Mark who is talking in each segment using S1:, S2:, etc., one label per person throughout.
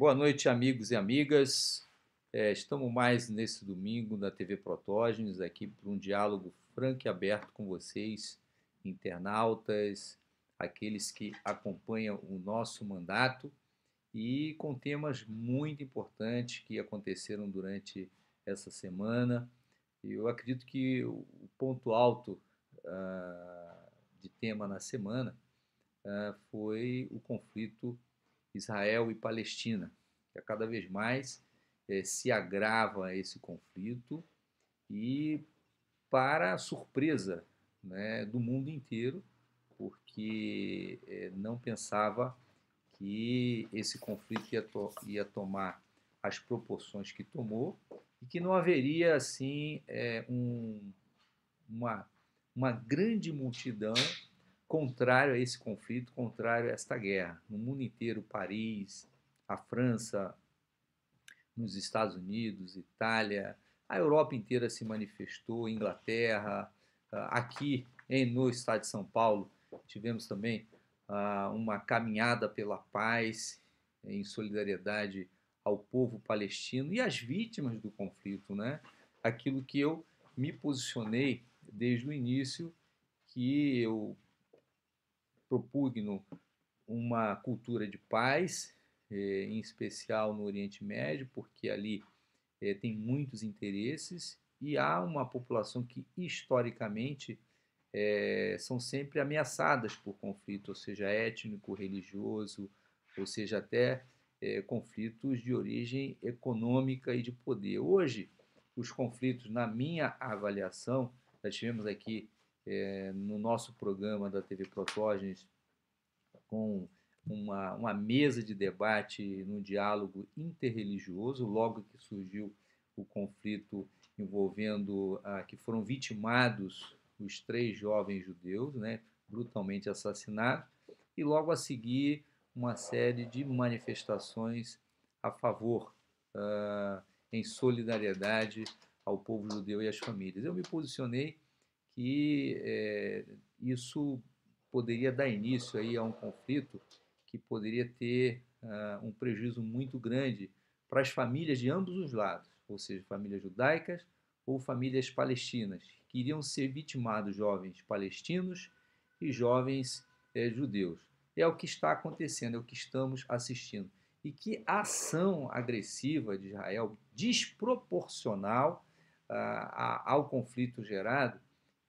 S1: Boa noite, amigos e amigas. É, estamos mais nesse domingo na TV Protógenes, aqui para um diálogo franco e aberto com vocês, internautas, aqueles que acompanham o nosso mandato e com temas muito importantes que aconteceram durante essa semana. Eu acredito que o ponto alto uh, de tema na semana uh, foi o conflito Israel e Palestina, que a cada vez mais eh, se agrava esse conflito e, para surpresa né, do mundo inteiro, porque eh, não pensava que esse conflito ia, to ia, tomar as proporções que tomou e que não haveria assim eh, um, uma, uma grande multidão contrário a esse conflito, contrário a esta guerra. No mundo inteiro, Paris, a França, nos Estados Unidos, Itália, a Europa inteira se manifestou, Inglaterra, ah, aqui no estado de São Paulo tivemos também ah, uma caminhada pela paz em solidariedade ao povo palestino e às vítimas do conflito, né? Aquilo que eu me posicionei desde o início, que eu propugno uma cultura de paz, eh, em especial no Oriente Médio, porque ali eh, tem muitos interesses e há uma população que historicamente eh, são sempre ameaçadas por conflito, ou seja, étnico, religioso, ou seja, até eh, conflitos de origem econômica e de poder. Hoje, os conflitos, na minha avaliação, já tivemos aqui é, no nosso programa da TV Protógenes com uma, uma mesa de debate no diálogo interreligioso, logo que surgiu o conflito envolvendo ah, que foram vitimados os três jovens judeus, né, brutalmente assassinados, e logo a seguir uma série de manifestações a favor, ah, em solidariedade ao povo judeu e às famílias. Eu me posicionei e é, isso poderia dar início aí a um conflito que poderia ter uh, um prejuízo muito grande para as famílias de ambos os lados, ou seja, famílias judaicas ou famílias palestinas, que iriam ser vitimados jovens palestinos e jovens é, judeus. É o que está acontecendo, é o que estamos assistindo. E que ação agressiva de Israel, desproporcional uh, ao conflito gerado,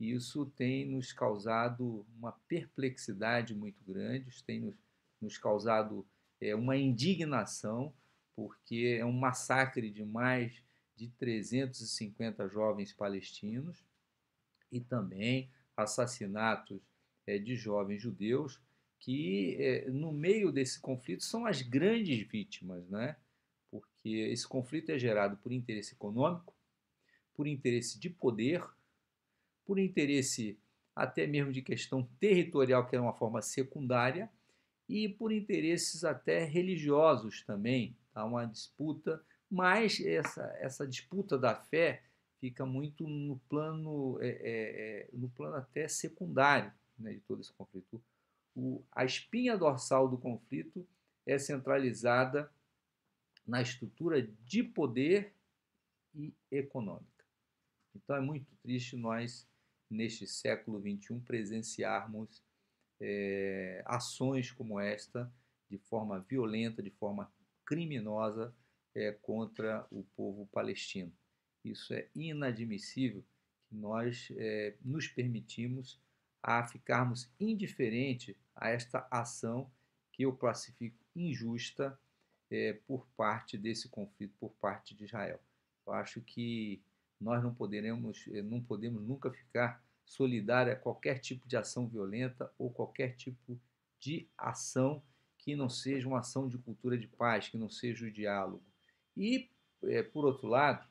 S1: e isso tem nos causado uma perplexidade muito grande, tem nos, nos causado é, uma indignação, porque é um massacre de mais de 350 jovens palestinos e também assassinatos é, de jovens judeus que é, no meio desse conflito são as grandes vítimas, né? Porque esse conflito é gerado por interesse econômico, por interesse de poder por interesse até mesmo de questão territorial, que é uma forma secundária, e por interesses até religiosos também. Há tá? uma disputa, mas essa, essa disputa da fé fica muito no plano, é, é, é, no plano até secundário né, de todo esse conflito. O, a espinha dorsal do conflito é centralizada na estrutura de poder e econômica. Então é muito triste nós neste século XXI, presenciarmos é, ações como esta, de forma violenta, de forma criminosa, é, contra o povo palestino. Isso é inadmissível que nós é, nos permitimos a ficarmos indiferente a esta ação que eu classifico injusta por parte desse conflito, por parte de Israel. Eu acho que nós não poderemos, eh, não podemos nunca ficar solidária a qualquer tipo de ação violenta ou qualquer tipo de ação que não seja uma ação de cultura de paz, que não seja o diálogo. E, é, por outro lado,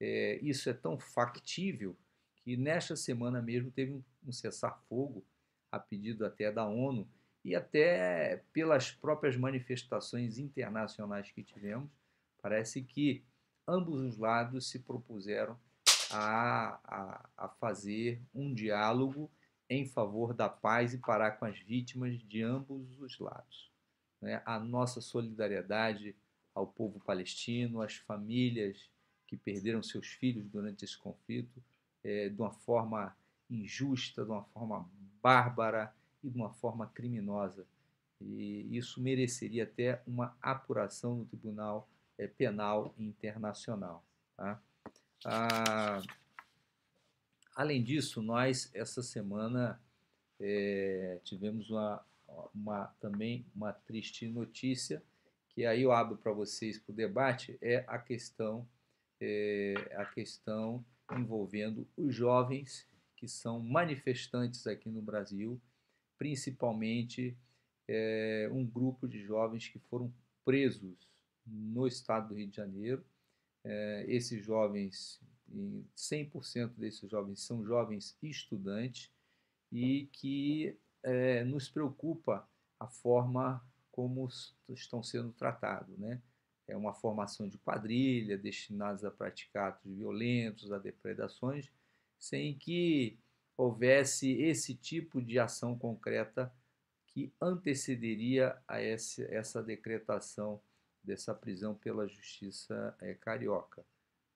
S1: é, isso é tão factível que nesta semana mesmo teve um, um cessar-fogo, a pedido até da ONU, e até pelas próprias manifestações internacionais que tivemos, parece que ambos os lados se propuseram a, a, a fazer um diálogo em favor da paz e parar com as vítimas de ambos os lados. Né? A nossa solidariedade ao povo palestino, às famílias que perderam seus filhos durante esse conflito, é, de uma forma injusta, de uma forma bárbara e de uma forma criminosa. E isso mereceria até uma apuração no Tribunal é, Penal Internacional. Tá? Ah, além disso, nós essa semana é, tivemos uma, uma, também uma triste notícia, que aí eu abro para vocês para o debate, é a questão, é, a questão envolvendo os jovens que são manifestantes aqui no Brasil, principalmente é, um grupo de jovens que foram presos no estado do Rio de Janeiro é, esses jovens, 100% desses jovens são jovens estudantes e que é, nos preocupa a forma como estão sendo tratados, né? É uma formação de quadrilha, destinados a praticar atos violentos, a depredações, sem que houvesse esse tipo de ação concreta que antecederia a essa decretação dessa prisão pela justiça é, carioca.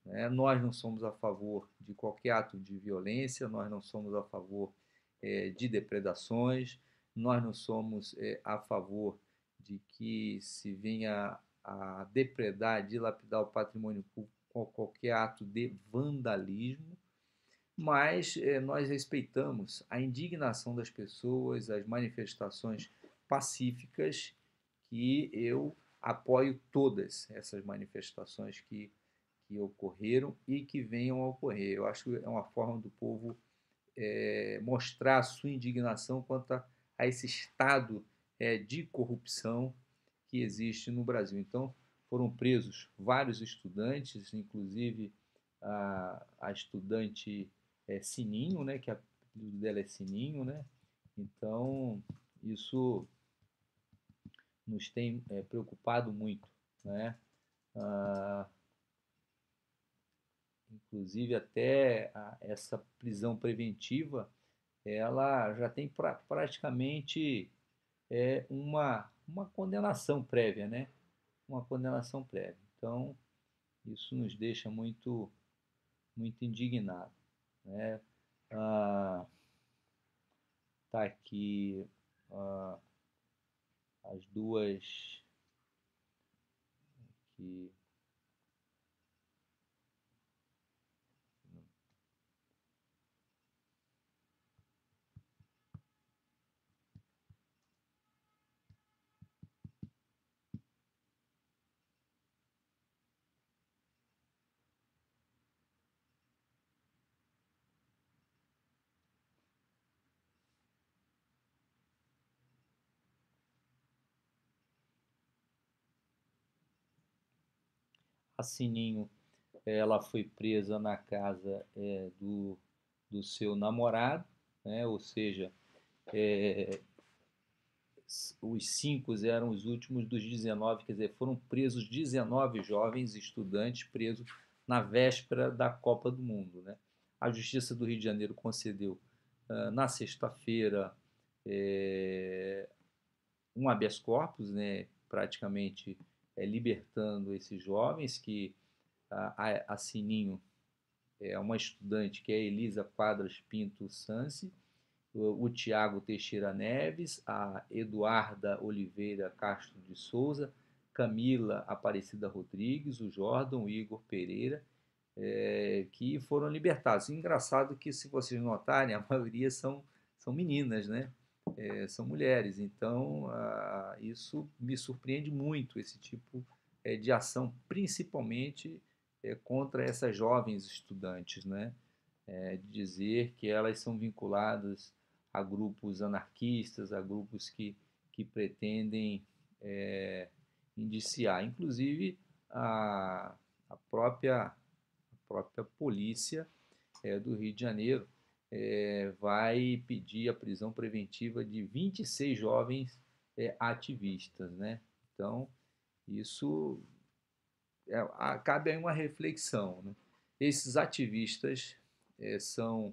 S1: É, nós não somos a favor de qualquer ato de violência, nós não somos a favor é, de depredações, nós não somos eh, a favor de que se venha a depredar, dilapidar o patrimônio público com qualquer ato de vandalismo, mas nós respeitamos a indignação das pessoas, as manifestações pacíficas que eu apoio todas essas manifestações que, que ocorreram e que venham a ocorrer. Eu acho que é uma forma do povo é, mostrar a sua indignação quanto a, a esse estado é, de corrupção que existe no Brasil. Então, foram presos vários estudantes, inclusive a, a estudante é, Sininho, né, que a, é, o dela é Sininho, né? Então, isso nos tem é, preocupado muito, né? Ah, inclusive até a, essa prisão preventiva, ela já tem pra, praticamente é, uma uma condenação prévia, né? Uma condenação prévia. Então isso nos deixa muito muito indignado, né? Ah, tá aqui ah, as duas aqui A Sininho, ela foi presa na casa é, do, do seu namorado, né? ou seja, é, os cinco eram os últimos dos 19, quer dizer, foram presos 19 jovens estudantes presos na véspera da Copa do Mundo. Né? A Justiça do Rio de Janeiro concedeu uh, na sexta-feira é, um habeas corpus, né, praticamente é, libertando esses jovens que a, a, Sininho é uma estudante que é Elisa Quadras Pinto Sansi, o, o Tiago Teixeira Neves, a Eduarda Oliveira Castro de Souza, Camila Aparecida Rodrigues, o Jordan, o Igor Pereira, é, que foram libertados. Engraçado que, se vocês notarem, a maioria são, são meninas, né? é, são mulheres. Então, a, ah, isso me surpreende muito, esse tipo é, de ação, principalmente é, contra essas jovens estudantes, né? de dizer que elas são vinculadas a grupos anarquistas, a grupos que, que pretendem indiciar. Inclusive, a, a, própria, a própria polícia do Rio de Janeiro, é, vai pedir a prisão preventiva de 26 jovens é, ativistas. Né? Então, isso é, cabe aí uma reflexão. Né? Esses ativistas é, são,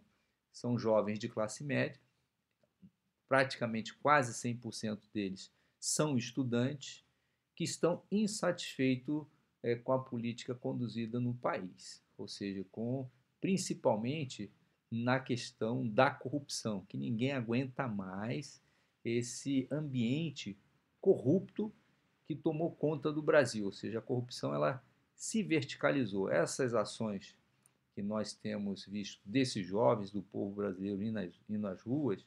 S1: são jovens de classe média, praticamente quase 100% deles são estudantes que estão insatisfeitos é, com a política conduzida no país, ou seja, com principalmente na questão da corrupção, que ninguém aguenta mais esse ambiente corrupto que tomou conta do Brasil, ou seja, a corrupção ela se verticalizou. Essas ações que nós temos visto desses jovens do povo brasileiro indo nas, indo às ruas,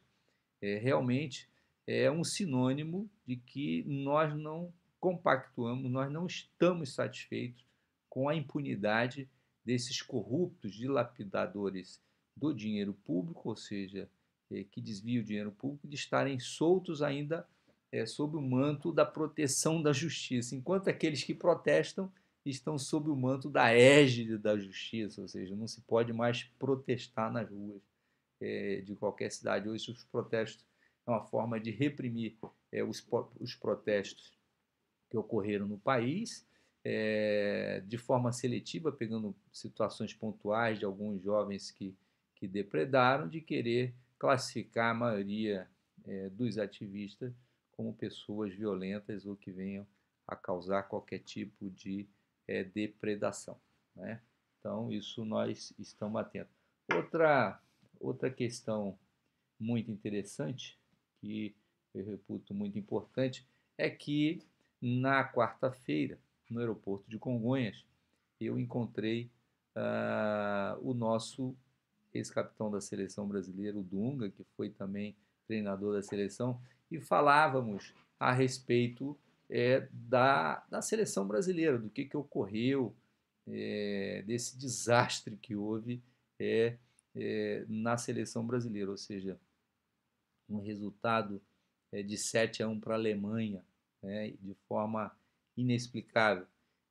S1: é, realmente é um sinônimo de que nós não compactuamos, nós não estamos satisfeitos com a impunidade desses corruptos dilapidadores do dinheiro público, ou seja, é, que desvia o dinheiro público, de estarem soltos ainda é, sob o manto da proteção da justiça, enquanto aqueles que protestam estão sob o manto da égide da justiça, ou seja, não se pode mais protestar nas ruas é, de qualquer cidade. Hoje, os protestos é uma forma de reprimir é, os, os, protestos que ocorreram no país, é, de forma seletiva, pegando situações pontuais de alguns jovens que que depredaram de querer classificar a maioria é, dos ativistas como pessoas violentas ou que venham a causar qualquer tipo de é, depredação. Né? Então, isso nós estamos atentos. Outra, outra questão muito interessante, que eu reputo muito importante, é que na quarta-feira, no aeroporto de Congonhas, eu encontrei uh, o nosso ex-capitão da seleção brasileira, o Dunga, que foi também treinador da seleção, e falávamos a respeito é, da, da seleção brasileira, do que, que ocorreu, é, desse desastre que houve é, é na seleção brasileira, ou seja, um resultado é, de 7 a 1 para a Alemanha, né, de forma inexplicável.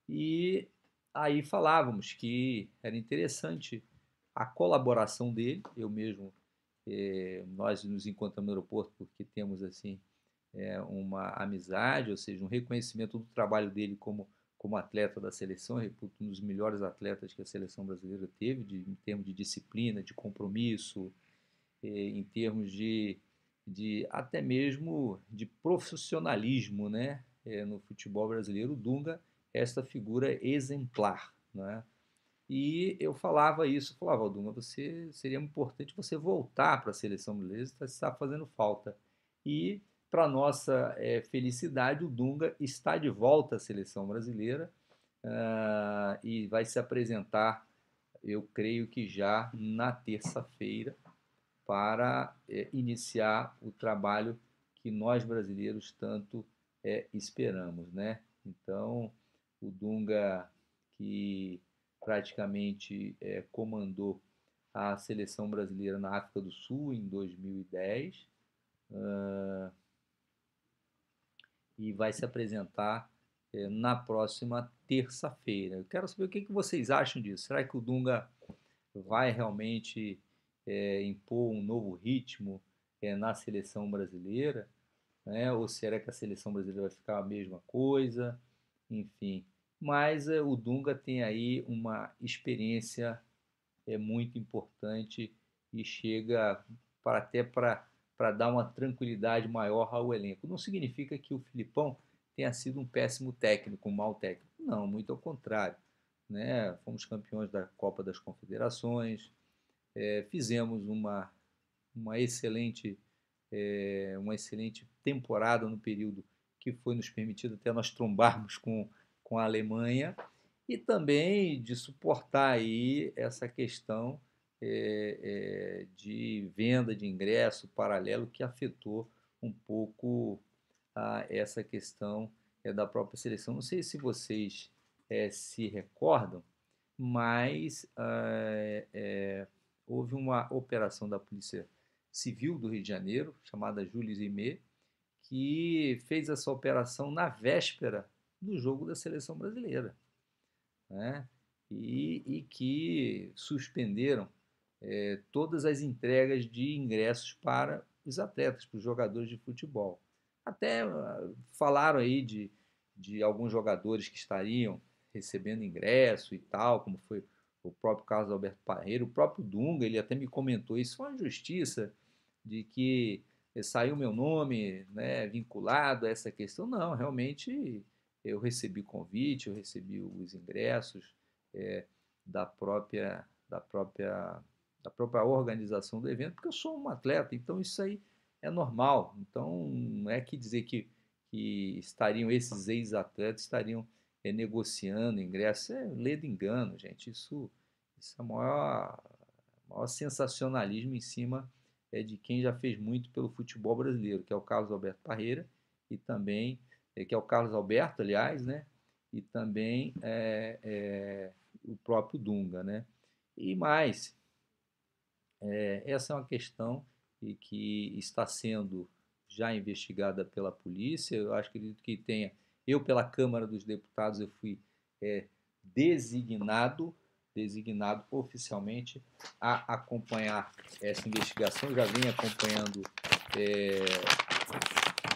S1: E aí falávamos que era interessante a colaboração dele. Eu mesmo, eh, nós nos encontramos no aeroporto porque temos assim eh, uma amizade, ou seja, um reconhecimento do trabalho dele como, como atleta da seleção. Reputo um dos melhores atletas que a seleção brasileira teve, de, em termos de disciplina, de compromisso, eh, em termos de, de até mesmo de profissionalismo né? no futebol brasileiro. O Dunga é esta figura exemplar. Né? E eu falava isso, falava, Dunga você seria importante você voltar para a seleção brasileira, você está fazendo falta. E, para nossa é, felicidade, o Dunga está de volta à seleção brasileira uh, e vai se apresentar, eu creio que já na terça-feira, para é, iniciar o trabalho que nós brasileiros tanto é, esperamos, né? Então, o Dunga que praticamente é, comandou a seleção brasileira na África do Sul em 2010 uh, e vai se apresentar é, na próxima terça-feira. Eu quero saber o que, que, vocês acham disso. Será que o Dunga vai realmente é, impor um novo ritmo é, na seleção brasileira? Né? Ou será que a seleção brasileira vai ficar a mesma coisa? Enfim, mas é, o Dunga tem aí uma experiência é muito importante e chega para até para para dar uma tranquilidade maior ao elenco. Não significa que o Filipão tenha sido um péssimo técnico, um mau técnico. Não, muito ao contrário. Né? Fomos campeões da Copa das Confederações, é, fizemos uma, uma, excelente, é, uma excelente temporada no período que foi nos permitido até nós trombarmos com com a Alemanha e também de suportar aí essa questão é, é, de venda de ingresso paralelo que afetou um pouco a, ah, essa questão é, da própria seleção. Não sei se vocês se recordam, mas ah, houve uma operação da Polícia Civil do Rio de Janeiro, chamada Júlio Zimê, que fez essa operação na véspera do jogo da seleção brasileira. Né? E, e, que suspenderam é, todas as entregas de ingressos para os atletas, para os jogadores de futebol. Até ah, falaram aí de, de alguns jogadores que estariam recebendo ingresso e tal, como foi o próprio caso do Alberto Parreira, o próprio Dunga, ele até me comentou isso, uma injustiça de que eh, saiu meu nome né, vinculado a essa questão. Não, realmente eu recebi o convite, eu recebi os ingressos é, da própria da própria da própria organização do evento, porque eu sou um atleta, então isso aí é normal. Então não é que dizer que, que estariam esses ex-atletas estariam é, negociando ingresso, é ledo engano, gente. Isso isso é o maior, maior sensacionalismo em cima é, de quem já fez muito pelo futebol brasileiro, que é o Carlos Alberto Parreira e também eh, que é o Carlos Alberto, aliás, né? e também é, é, o próprio Dunga. Né? E mais, é, essa é uma questão e que está sendo já investigada pela polícia. Eu acho que tenha. Eu, pela Câmara dos Deputados, eu fui é, designado, designado oficialmente a acompanhar essa investigação. Eu já vim acompanhando é,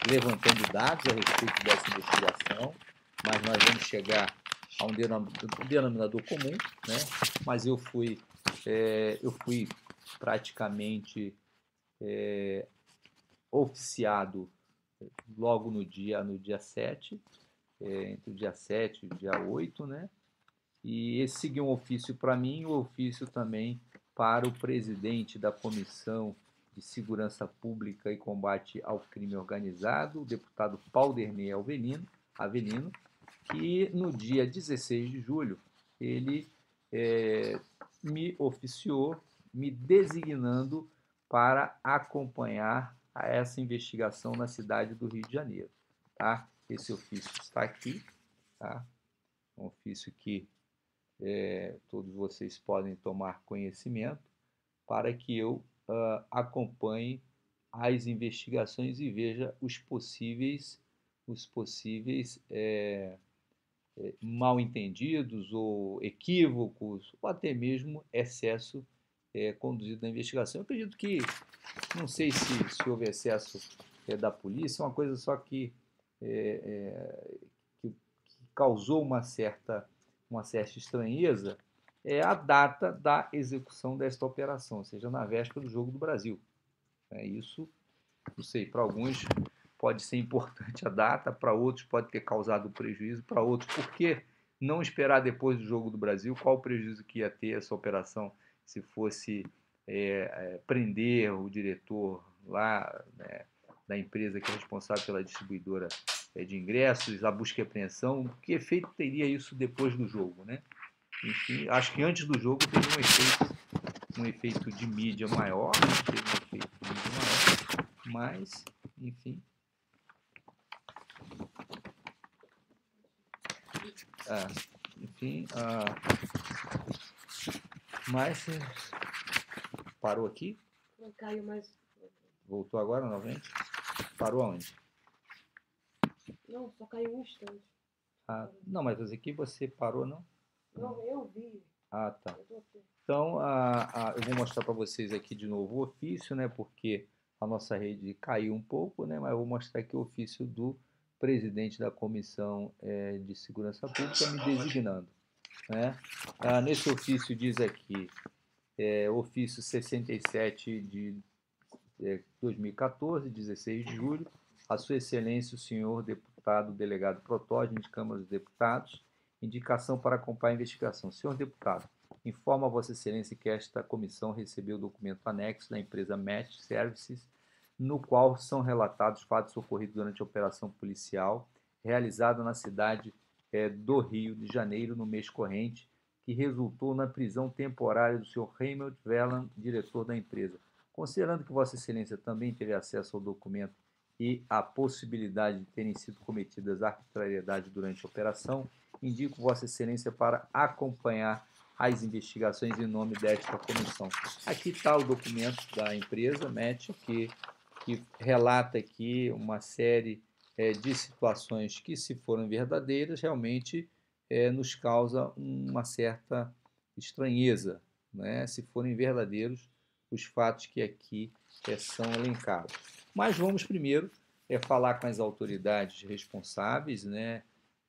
S1: levantando dados a respeito dessa investigação, mas nós vamos chegar a um denominador comum, né? Mas eu fui, é, eu fui praticamente é, oficiado logo no dia, no dia 7, é, entre o dia 7 e o dia 8, né? E esse seguiu um ofício para mim, o um ofício também para o presidente da comissão de Segurança Pública e Combate ao Crime Organizado, o deputado Paulderney Avelino, Avelino, que no dia 16 de julho ele é, me oficiou, me designando para acompanhar essa investigação na cidade do Rio de Janeiro. Tá? Esse ofício está aqui, tá? um ofício que é, todos vocês podem tomar conhecimento para que eu uh, acompanhe as investigações e veja os possíveis, os possíveis é, eh, é, eh, mal entendidos ou equívocos, ou até mesmo excesso é, conduzido na investigação. Eu acredito que, não sei se, se houve excesso da polícia, é uma coisa só que, que, que causou uma certa, uma certa estranheza, é a data da execução desta operação, ou seja, na véspera do Jogo do Brasil. É isso, não sei, para alguns pode ser importante a data, para outros pode ter causado prejuízo, para outros, por que não esperar depois do Jogo do Brasil? Qual o prejuízo que ia ter essa operação se fosse é, é, prender o diretor lá né, da empresa que é responsável pela distribuidora é, de ingressos, a busca e apreensão? Que efeito teria isso depois do jogo, né? Enfim, acho que antes do jogo teve um efeito, um efeito de mídia maior, né? teve um efeito de mídia maior, mas, enfim. Ah, enfim, ah, mas parou aqui? Não caiu mais. Voltou agora novamente? Parou aonde? Não, só caiu um instante. Ah, não, mas aqui você parou, não? Não, eu vi. Ah, tá. Então, a, a, eu vou mostrar para vocês aqui de novo o ofício, né? Porque a nossa rede caiu um pouco, né? Mas eu vou mostrar aqui o ofício do presidente da Comissão é, de Segurança Pública me designando. Né? Ah, nesse ofício diz aqui, é, ofício 67 de é, 2014, 16 de julho, a sua excelência o senhor deputado delegado Protógenes de Câmara dos Deputados, Indicação para acompanhar a investigação. Senhor deputado, informa a Vossa Excelência que esta comissão recebeu o documento anexo da empresa Match Services, no qual são relatados fatos ocorridos durante a operação policial realizada na cidade é, do Rio de Janeiro no mês corrente, que resultou na prisão temporária do senhor Raymond Vellan, diretor da empresa. Considerando que Vossa Excelência também teve acesso ao documento e a possibilidade de terem sido cometidas arbitrariedades durante a operação, indico Vossa Excelência para acompanhar as investigações em nome desta comissão. Aqui está o documento da empresa, MET, que, que relata aqui uma série é, de situações que, se forem verdadeiras, realmente é, nos causa uma certa estranheza, né? se forem verdadeiros os fatos que aqui é, são elencados. Mas vamos primeiro é, falar com as autoridades responsáveis, né?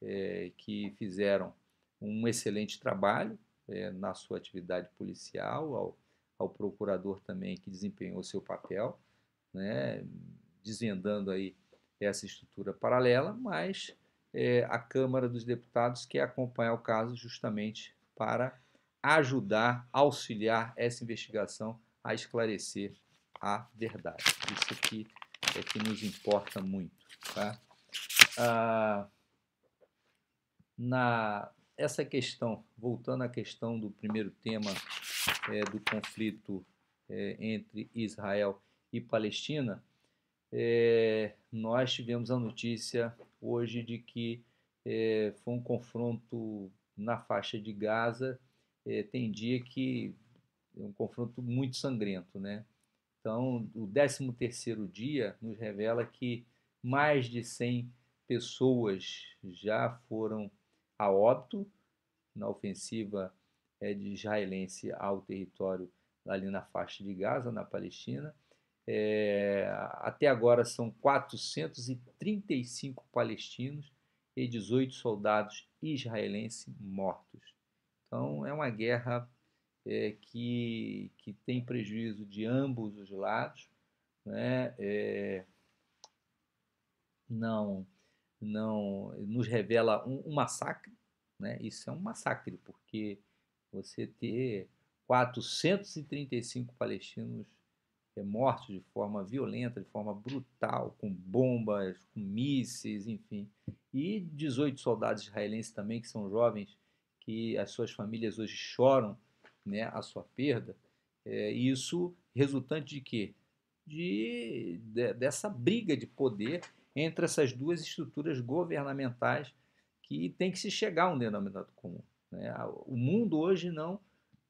S1: é, que fizeram um excelente trabalho é, na sua atividade policial, ao, ao, procurador também que desempenhou seu papel, né, desvendando aí essa estrutura paralela, mas é, a Câmara dos Deputados quer acompanhar o caso justamente para ajudar, auxiliar essa investigação a esclarecer a verdade. Isso aqui é que nos importa muito. Tá? Ah, na essa questão, voltando à questão do primeiro tema é, do conflito é, entre Israel e Palestina, é, nós tivemos a notícia hoje de que é, foi um confronto na faixa de Gaza. É, tem dia que é um confronto muito sangrento, né? Então, o 13 terceiro dia nos revela que mais de 100 pessoas já foram a óbito na ofensiva é, de israelense ao território ali na faixa de Gaza, na Palestina. É, até agora são 435 palestinos e 18 soldados israelenses mortos. Então é uma guerra é, que, que tem prejuízo de ambos os lados. Né? É, não, não nos revela um, um massacre, né? Isso é um massacre, porque você ter 435 palestinos mortos de forma violenta, de forma brutal, com bombas, com mísseis, enfim, e 18 soldados israelenses também, que são jovens, que as suas famílias hoje choram né, a sua perda, é, isso resultante de quê? De, de, dessa briga de poder entre essas duas estruturas governamentais que tem que se chegar a um denominador comum. Né? Ah, o mundo hoje não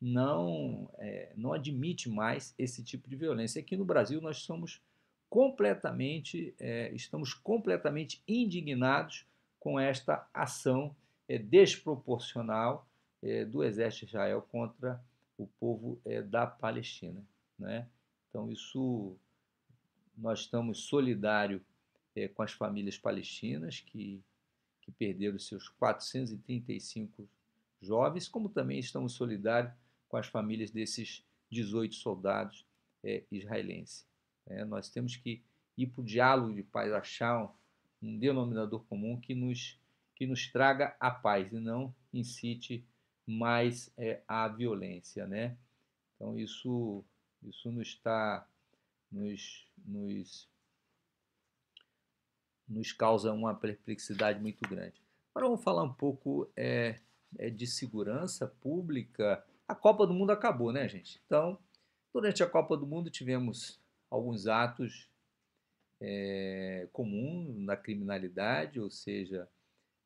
S1: não é, não admite mais esse tipo de violência. Aqui no Brasil nós somos completamente é, estamos completamente indignados com esta ação é, desproporcional é, do exército de Israel contra o povo é, da Palestina, né? Então isso nós estamos solidários é, com as famílias palestinas que que perderam seus 435 jovens, como também estamos solidários com as famílias desses 18 soldados é, israelenses. É, nós temos que ir para o diálogo de paz, achar um, um denominador comum que nos, que nos traga a paz e não incite mais é, a violência. Né? Então, isso, isso nos está nos, nos nos causa uma perplexidade muito grande. Agora vamos falar um pouco é, é, de segurança pública. A Copa do Mundo acabou, né, gente? Então, durante a Copa do Mundo tivemos alguns atos é, comuns na criminalidade, ou seja,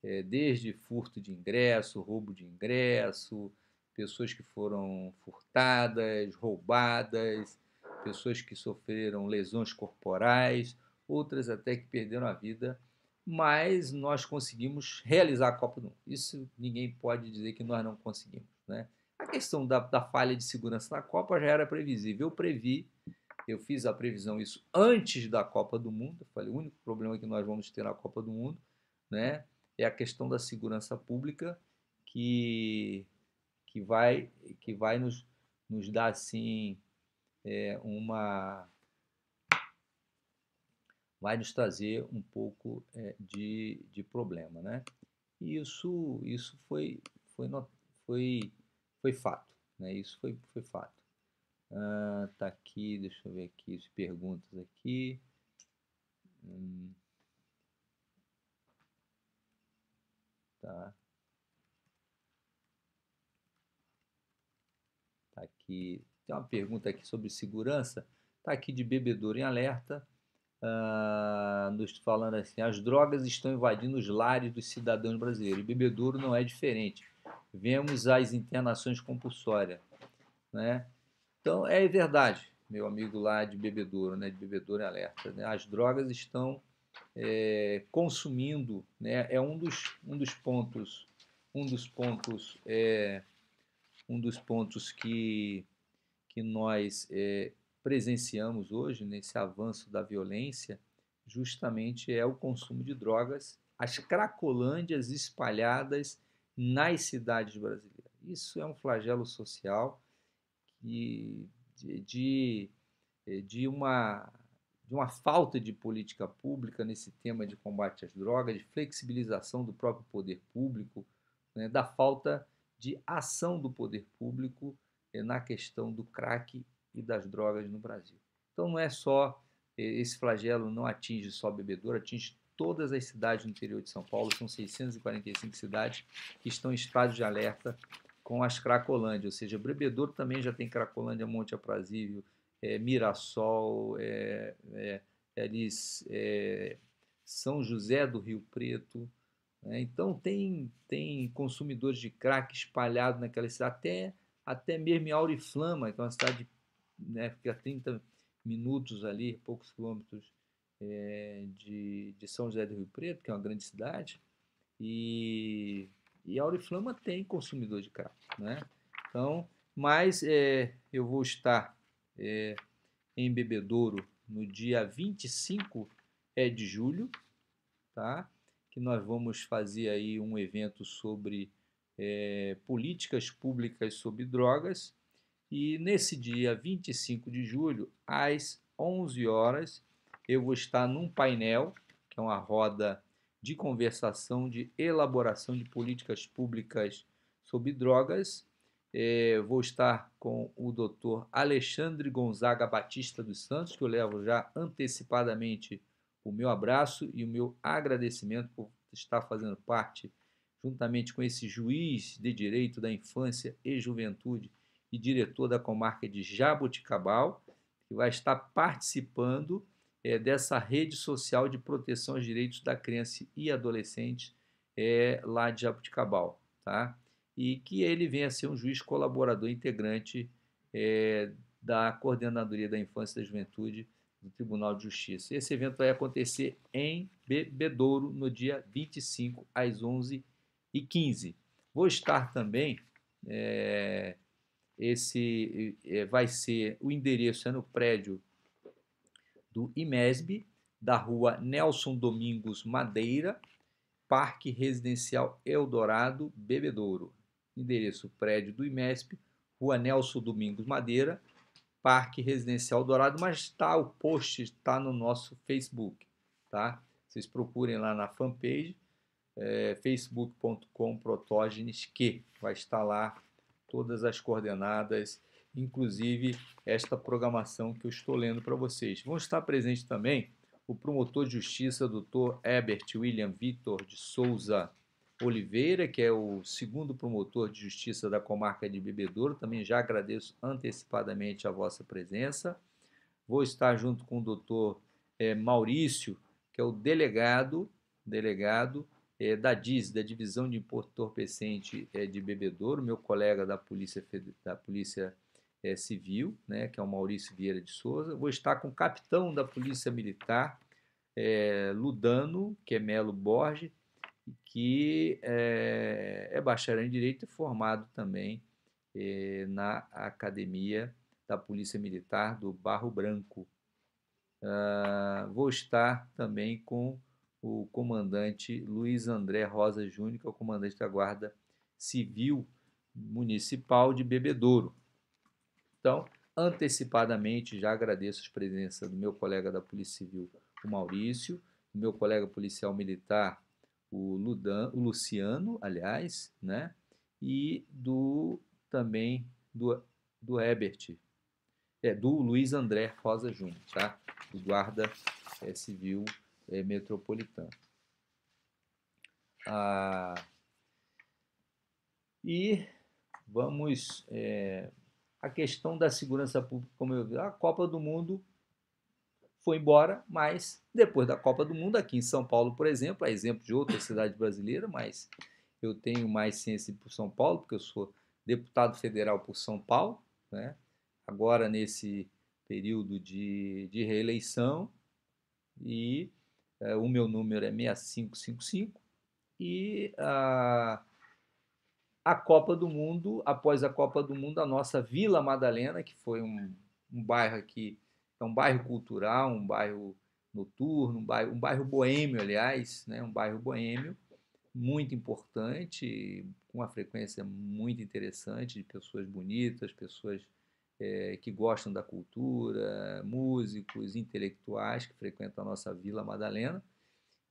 S1: é, desde furto de ingresso, roubo de ingresso, pessoas que foram furtadas, roubadas, pessoas que sofreram lesões corporais outras até que perderam a vida, mas nós conseguimos realizar a Copa do Mundo. Isso ninguém pode dizer que nós não conseguimos. Né? A questão da, da falha de segurança na Copa já era previsível. Eu previ, eu fiz a previsão isso antes da Copa do Mundo. Eu falei, o único problema que nós vamos ter na Copa do Mundo né, é a questão da segurança pública que, que vai, que vai nos, nos dar assim, é, uma vai nos trazer um pouco é, de, de problema, né? E isso, isso foi, foi, foi, foi fato, né? Isso foi, foi fato. Ah, tá aqui, deixa eu ver aqui as perguntas aqui. Hum, tá. Tá aqui. Tem uma pergunta aqui sobre segurança. Tá aqui de bebedouro em alerta uh, nos falando assim: as drogas estão invadindo os lares dos cidadãos brasileiros. bebedouro não é diferente. Vemos as internações compulsórias. Né? Então, é verdade, meu amigo lá de bebedouro, né, de bebedouro alerta. Né? As drogas estão é, consumindo, né? é um dos, um dos pontos, um dos pontos, é, um dos pontos que, que nós é, presenciamos hoje nesse avanço da violência justamente é o consumo de drogas, as cracolândias espalhadas nas cidades brasileiras. Isso é um flagelo social que, de, de, eh, de, uma, de uma falta de política pública nesse tema de combate às drogas, de flexibilização do próprio poder público, né, da falta de ação do poder público eh, na questão do crack e das drogas no Brasil. Então não é só, esse flagelo não atinge só bebedouro, atinge todas as cidades do interior de São Paulo, são 645 cidades que estão em estado de alerta com as cracolândias, ou seja, bebedouro também já tem cracolândia, Monte Aprazível, é, Mirassol, é, é, é, é, São José do Rio Preto. Né? Então tem, tem consumidores de crack espalhado naquela cidade, até, até mesmo em Auriflama, que é uma cidade né, fica 30 minutos ali, poucos quilômetros é, de, de São José do Rio Preto, que é uma grande cidade, e, e a Auriflama tem consumidor de carro, né? Então, mas é, eu vou estar é, em Bebedouro no dia 25 é, de julho, tá? Que nós vamos fazer aí um evento sobre é, políticas públicas sobre drogas e nesse dia 25 de julho, às 11 horas, eu vou estar num painel, que é uma roda de conversação de elaboração de políticas públicas sobre drogas. É, vou estar com o doutor Alexandre Gonzaga Batista dos Santos, que eu levo já antecipadamente o meu abraço e o meu agradecimento por estar fazendo parte, juntamente com esse juiz de direito da infância e juventude, e diretor da comarca de Jaboticabal, que vai estar participando é, dessa rede social de proteção aos direitos da criança e adolescente é, lá de Jaboticabal. Tá? E que ele venha a ser um juiz colaborador integrante é, da Coordenadoria da Infância e da Juventude do Tribunal de Justiça. Esse evento vai acontecer em Bebedouro no dia 25 às 11h15. Vou estar também é, esse é, vai ser o endereço é no prédio do IMESB, da rua Nelson Domingos Madeira, Parque Residencial Eldorado, Bebedouro. Endereço prédio do IMESP, Rua Nelson Domingos Madeira, Parque Residencial Eldorado, mas está o post está no nosso Facebook, tá? Vocês procurem lá na fanpage é, facebook.com protógenes que vai estar lá todas as coordenadas, inclusive esta programação que eu estou lendo para vocês. Vão estar presentes também o promotor de justiça, doutor Herbert William Vitor de Souza Oliveira, que é o segundo promotor de justiça da comarca de Bebedouro. Também já agradeço antecipadamente a vossa presença. Vou estar junto com o doutor eh, Maurício, que é o delegado, delegado é, da DIS, da Divisão de Imposto é, de Bebedouro, meu colega da Polícia, da Polícia é, Civil, né, que é o Maurício Vieira de Souza. Vou estar com o capitão da Polícia Militar, é, Ludano, que é Melo Borges, que é, é bacharel em Direito e formado também é, na Academia da Polícia Militar do Barro Branco. Uh, vou estar também com o comandante Luiz André Rosa Júnior, que é o comandante da Guarda Civil Municipal de Bebedouro. Então, antecipadamente, já agradeço a presença do meu colega da Polícia Civil, o Maurício, do meu colega policial militar, o, Ludan, o Luciano, aliás, né? e do também do, do Ebert, é, do Luiz André Rosa Júnior, tá? do guarda é, civil é, metropolitana. Ah, e vamos é, a questão da segurança pública, como eu vi, a Copa do Mundo foi embora, mas depois da Copa do Mundo, aqui em São Paulo, por exemplo, é exemplo de outra cidade brasileira, mas eu tenho mais ciência por São Paulo, porque eu sou deputado federal por São Paulo, né? agora nesse período de, de reeleição, e eh, o meu número é 6555 e a, a Copa do Mundo, após a Copa do Mundo, a nossa Vila Madalena, que foi um, um bairro aqui, é um bairro cultural, um bairro noturno, um bairro, um bairro boêmio, aliás, né, um bairro boêmio, muito importante, com uma frequência muito interessante de pessoas bonitas, pessoas é, que gostam da cultura, músicos, intelectuais que frequentam a nossa Vila Madalena.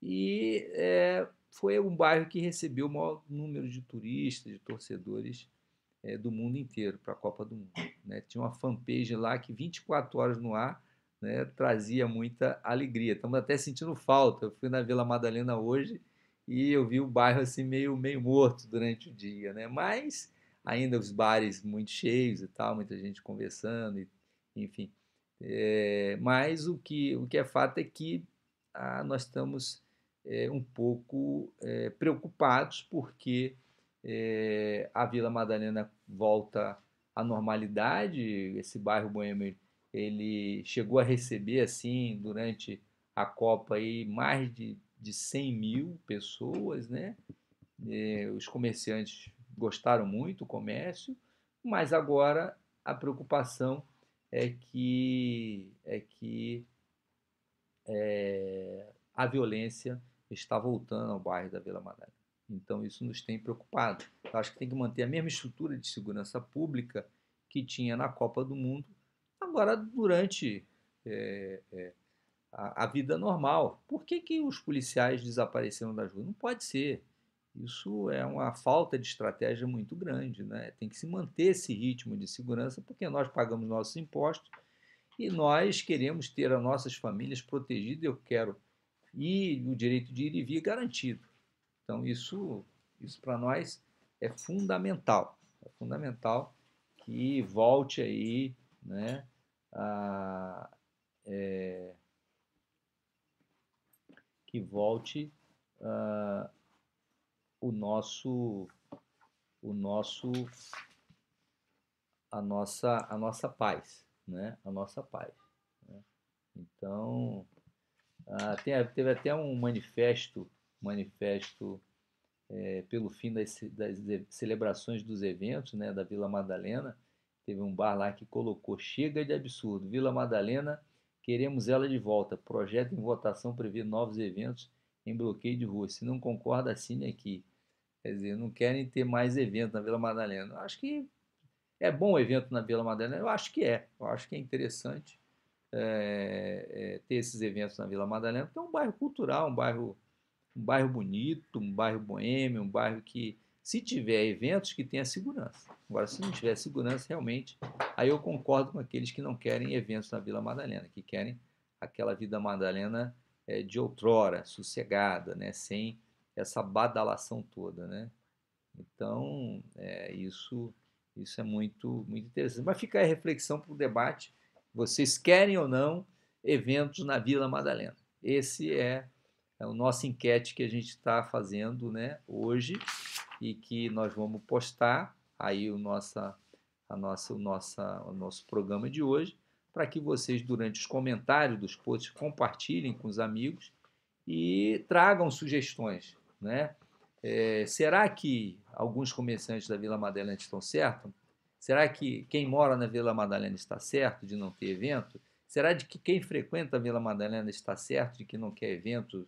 S1: E é, foi um bairro que recebeu o maior número de turistas, de torcedores é, do mundo inteiro para a Copa do Mundo. Né? Tinha uma fanpage lá que 24 horas no ar né, trazia muita alegria. Estamos até sentindo falta. Eu fui na Vila Madalena hoje e eu vi o bairro assim meio, meio morto durante o dia, né? Mas ainda os bares muito cheios e tal, muita gente conversando, e, enfim. É, mas o que, o que é fato é que ah, nós estamos é, um pouco é, preocupados porque a Vila Madalena volta à normalidade, esse bairro boêmio ele chegou a receber assim durante a Copa aí mais de, de 100 mil pessoas, né? os comerciantes gostaram muito, o comércio, mas agora a preocupação é que, é que é, a violência está voltando ao bairro da Vila Madalena. Então, isso nos tem preocupado. Eu acho que tem que manter a mesma estrutura de segurança pública que tinha na Copa do Mundo, agora durante é, é, a, a, vida normal. Por que, que os policiais desapareceram das ruas? Não pode ser. Isso é uma falta de estratégia muito grande. Né? Tem que se manter esse ritmo de segurança, porque nós pagamos nossos impostos e nós queremos ter as nossas famílias protegidas. Eu quero e o direito de ir e vir garantido. Então, isso, isso para nós é fundamental. É fundamental que volte aí né, a, é, que volte a, ah, o nosso o nosso a nossa a nossa paz, né? A nossa paz. Né? Então ah, tem, teve até um manifesto manifesto é, pelo fim das, das celebrações dos eventos, né? Da Vila Madalena teve um bar lá que colocou chega de absurdo. Vila Madalena queremos ela de volta. Projeto em votação prevê novos eventos em bloqueio de rua. Se não concorda, assine aqui. Quer dizer, não querem ter mais evento na Vila Madalena. Eu acho que é bom o evento na Vila Madalena? Eu acho que é. Eu acho que é interessante é, é, ter esses eventos na Vila Madalena, porque é um bairro cultural, um bairro, um bairro bonito, um bairro boêmio, um bairro que, se tiver eventos, que tenha segurança. Agora, se não tiver segurança, realmente, aí eu concordo com aqueles que não querem eventos na Vila Madalena, que querem aquela vida madalena é, de outrora, sossegada, né? sem essa badalação toda. Né? Então, é, isso, isso é muito, muito interessante. Mas fica aí a reflexão para o debate: vocês querem ou não eventos na Vila Madalena? Esse é, é o nosso enquete que a gente está fazendo né, hoje e que nós vamos postar aí o, nossa, a nossa, o, nossa, o nosso programa de hoje para que vocês, durante os comentários dos posts, compartilhem com os amigos e tragam sugestões. Né? É, será que alguns comerciantes da Vila Madalena estão certos? Será que quem mora na Vila Madalena está certo de não ter evento? Será de que quem frequenta a Vila Madalena está certo de que não quer evento,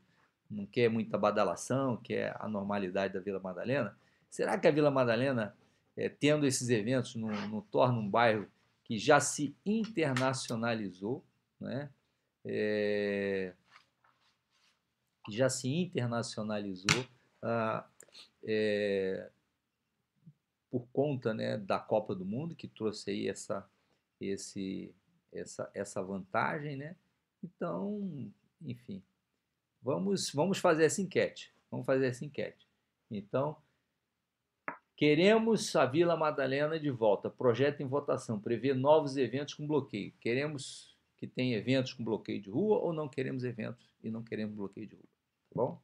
S1: não quer muita badalação, quer a normalidade da Vila Madalena? Será que a Vila Madalena, é, tendo esses eventos, não, não torna um bairro que já se internacionalizou, né? É, já se internacionalizou ah, é, por conta né, da Copa do Mundo, que trouxe aí essa, esse, essa, essa vantagem. Né? Então, enfim, vamos, vamos fazer essa enquete. Vamos fazer essa enquete. Então, Queremos a Vila Madalena de volta. Projeto em votação. Prevê novos eventos com bloqueio. Queremos que tenha eventos com bloqueio de rua ou não queremos eventos e não queremos bloqueio de rua? Tá bom?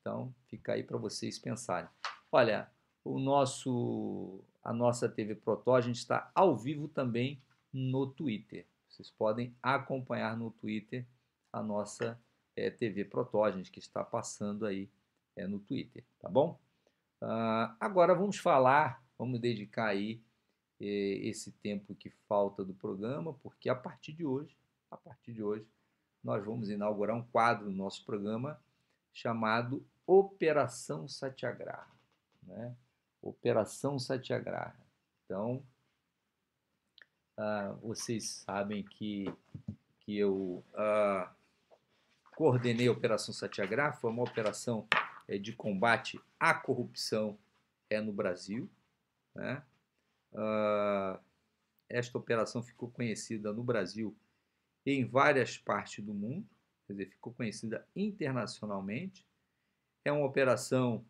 S1: Então, fica aí para vocês pensarem. Olha, o nosso, a nossa TV Protó, a gente está ao vivo também no Twitter. Vocês podem acompanhar no Twitter a nossa é, eh, TV Protó, a gente que está passando aí é, no Twitter, tá bom? Ah, agora vamos falar, vamos dedicar aí eh, esse tempo que falta do programa, porque a partir de hoje, a partir de hoje, nós vamos inaugurar um quadro no nosso programa chamado Operação Satyagraha. Né? Operação Satyagraha. Então, ah, vocês sabem que, que eu ah, coordenei a Operação Satyagraha, foi uma operação eh, de combate à corrupção é no Brasil. Né? Uh, esta operação ficou conhecida no Brasil e em várias partes do mundo, quer dizer, ficou conhecida internacionalmente. É uma operação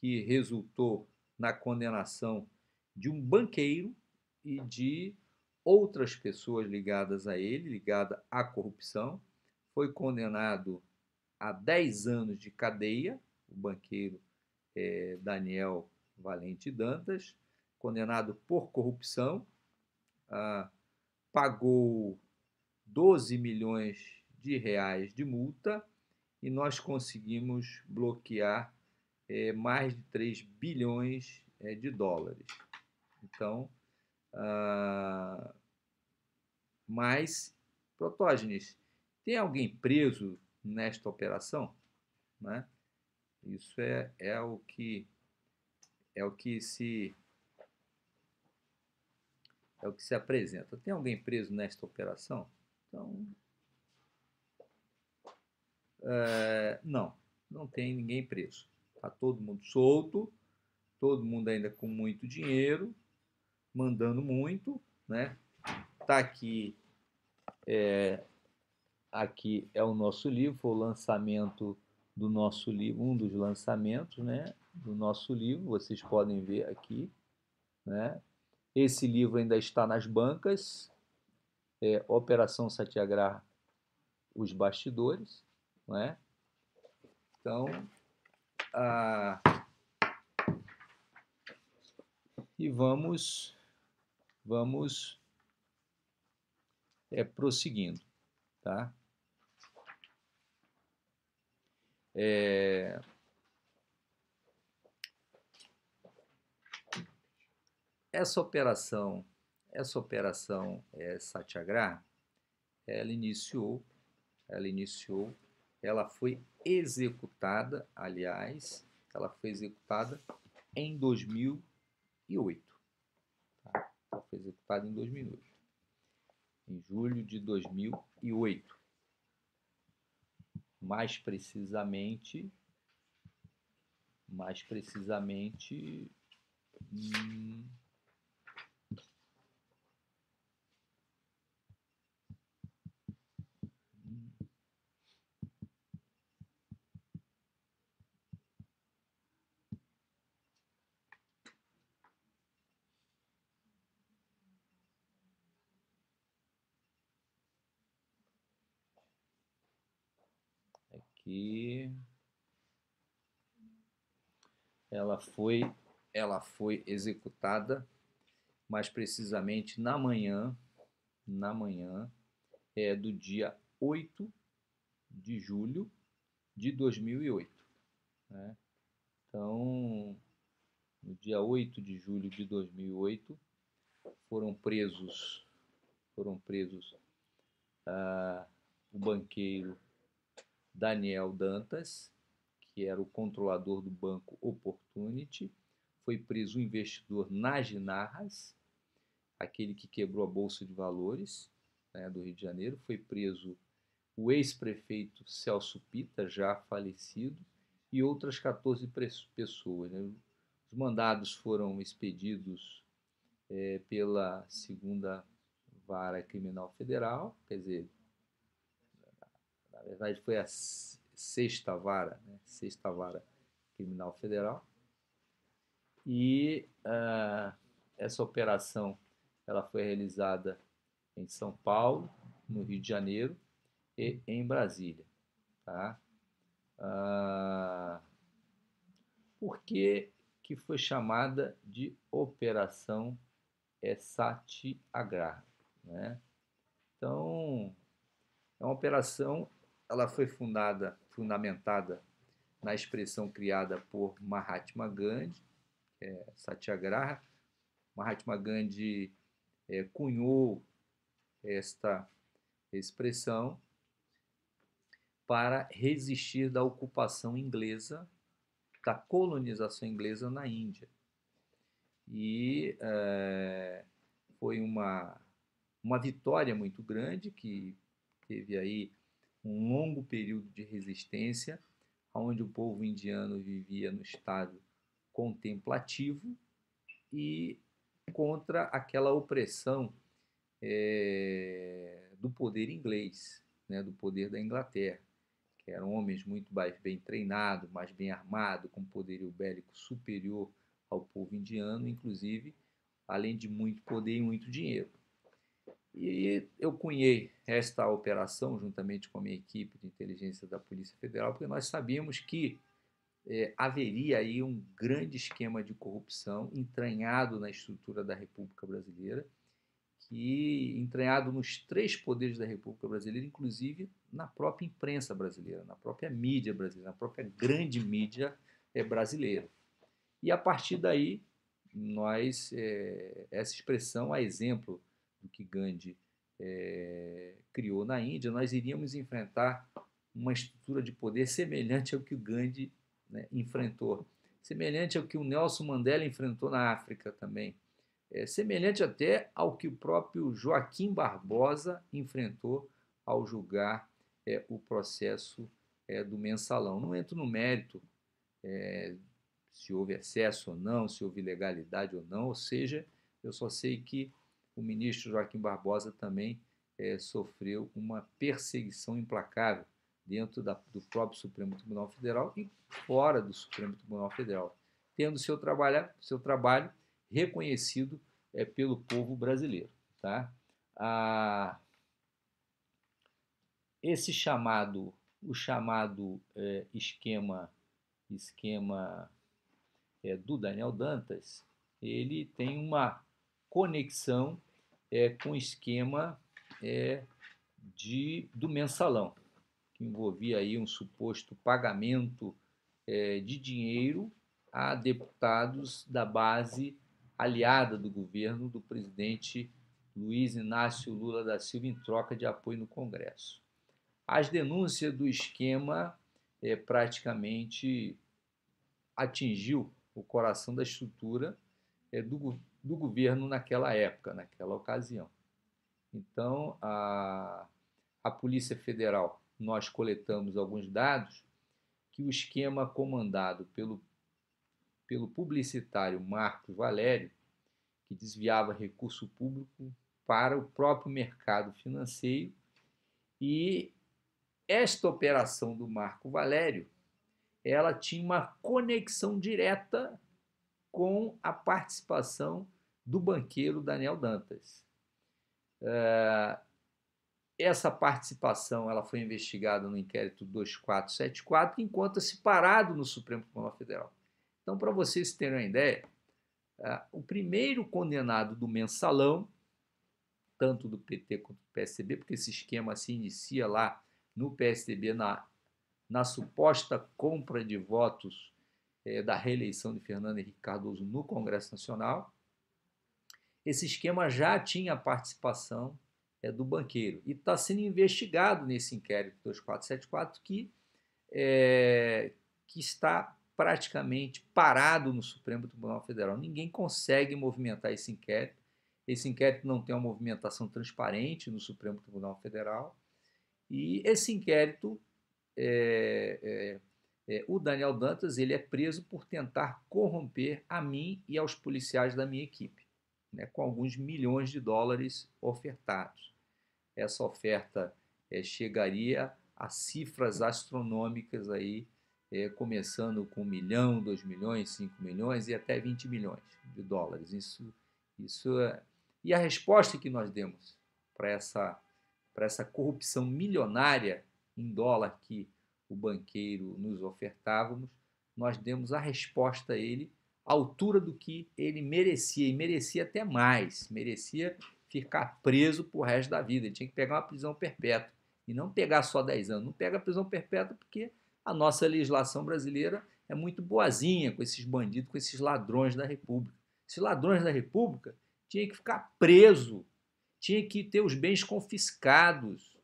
S1: que resultou na condenação de um banqueiro e de outras pessoas ligadas a ele, ligada à corrupção. Foi condenado a 10 anos de cadeia o banqueiro é, Daniel Valente Dantas, condenado por corrupção, ah, pagou 12 milhões de reais de multa e nós conseguimos bloquear é, mais de 3 bilhões é, de dólares. Então, ah, mas, Protógenes, tem alguém preso nesta operação? Né? Isso é, é o que é o que se é o que se apresenta. Tem alguém preso nesta operação? Então, é, não, não tem ninguém preso. Está todo mundo solto, todo mundo ainda com muito dinheiro, mandando muito, né? Tá aqui, é, aqui é o nosso livro, o lançamento do nosso livro, um dos lançamentos né, do nosso livro, vocês podem ver aqui. Né? Esse livro ainda está nas bancas, é, Operação Satyagraha, os bastidores. Né? Então, a... e vamos, vamos é, prosseguindo. Tá? É... Essa operação, essa operação é, Satyagraha, ela iniciou, ela iniciou, ela foi executada, aliás, ela foi executada em 2008. Tá? Ela foi executada em 2008, em julho de 2008 mais precisamente, mais precisamente, hum, aqui. Ela foi, ela foi executada mais precisamente na manhã, na manhã é do dia 8 de julho de 2008. Né? Então, no dia 8 de julho de 2008, foram presos, foram presos ah, o banqueiro Daniel Dantas, que era o controlador do banco Opportunity, foi preso um investidor Naginarras, aquele que quebrou a Bolsa de Valores né, do Rio de Janeiro, foi preso o ex-prefeito Celso Pita, já falecido, e outras 14 pessoas. Né? Os mandados foram expedidos é, pela segunda vara criminal federal, quer dizer, na verdade foi a sexta vara, né? sexta vara criminal federal. E uh, essa operação ela foi realizada em São Paulo, no Rio de Janeiro e em Brasília. Tá? Uh, por que, que foi chamada de Operação Satiagrá? Né? Então, é uma operação ela foi fundada, fundamentada na expressão criada por Mahatma Gandhi, é Satyagraha. Mahatma Gandhi é, cunhou esta expressão para resistir da ocupação inglesa, da colonização inglesa na Índia. E é, foi uma, uma vitória muito grande que teve aí um longo período de resistência, onde o povo indiano vivia no estado contemplativo e contra aquela opressão é, do poder inglês, né, do poder da Inglaterra, que eram homens muito mais bem treinados, mais bem armados, com poderio bélico superior ao povo indiano, inclusive, além de muito poder e muito dinheiro. E eu cunhei esta operação juntamente com a minha equipe de inteligência da Polícia Federal, porque nós sabíamos que é, haveria aí um grande esquema de corrupção entranhado na estrutura da República Brasileira, que entranhado nos três poderes da República Brasileira, inclusive na própria imprensa brasileira, na própria mídia brasileira, na própria grande mídia é, brasileira. E a partir daí, nós é, essa expressão, a exemplo do que Gandhi é, criou na Índia, nós iríamos enfrentar uma estrutura de poder semelhante ao que o Gandhi né, enfrentou, semelhante ao que o Nelson Mandela enfrentou na África também, é, semelhante até ao que o próprio Joaquim Barbosa enfrentou ao julgar é, o processo do mensalão. Não entro no mérito se houve excesso ou não, se houve legalidade ou não, ou seja, eu só sei que o ministro Joaquim Barbosa também é, sofreu uma perseguição implacável dentro da, do próprio Supremo Tribunal Federal e fora do Supremo Tribunal Federal, tendo seu trabalho, seu trabalho reconhecido é, pelo povo brasileiro. Tá? Ah, esse chamado, o chamado é, esquema, esquema é, do Daniel Dantas, ele tem uma conexão é, com o esquema é, de, do mensalão, que envolvia aí um suposto pagamento é, de dinheiro a deputados da base aliada do governo do presidente Luiz Inácio Lula da Silva em troca de apoio no Congresso. As denúncias do esquema é, praticamente atingiu o coração da estrutura é, do, do governo naquela época, naquela ocasião. Então, a, a Polícia Federal, nós coletamos alguns dados que o esquema comandado pelo, pelo publicitário Marcos Valério, que desviava recurso público para o próprio mercado financeiro, e esta operação do Marco Valério, ela tinha uma conexão direta com a participação do banqueiro Daniel Dantas. É, essa participação ela foi investigada no inquérito 2474, que encontra-se parado no Supremo Tribunal Federal. Então, para vocês terem uma ideia, é, o primeiro condenado do mensalão, tanto do PT quanto do PSDB, porque esse esquema se inicia lá no PSDB na, na suposta compra de votos é, da reeleição de Fernando Henrique Cardoso no Congresso Nacional, esse esquema já tinha participação é, do banqueiro e está sendo investigado nesse inquérito 2474 que, é, que está praticamente parado no Supremo Tribunal Federal. Ninguém consegue movimentar esse inquérito. Esse inquérito não tem uma movimentação transparente no Supremo Tribunal Federal. E esse inquérito é, é é, o Daniel Dantas ele é preso por tentar corromper a mim e aos policiais da minha equipe, né, com alguns milhões de dólares ofertados. Essa oferta é, chegaria a cifras astronômicas aí, é, começando com 1 milhão, 2 milhões, 5 milhões e até 20 milhões de dólares. Isso, isso é... E a resposta que nós demos para essa, essa corrupção milionária em dólar que o banqueiro nos ofertávamos, nós demos a resposta a ele à altura do que ele merecia, e merecia até mais, merecia ficar preso pro resto da vida, ele tinha que pegar uma prisão perpétua, e não pegar só 10 anos, não pega prisão perpétua porque a nossa legislação brasileira é muito boazinha com esses bandidos, com esses ladrões da República. Esses ladrões da República tinham que ficar preso, tinha que ter os bens confiscados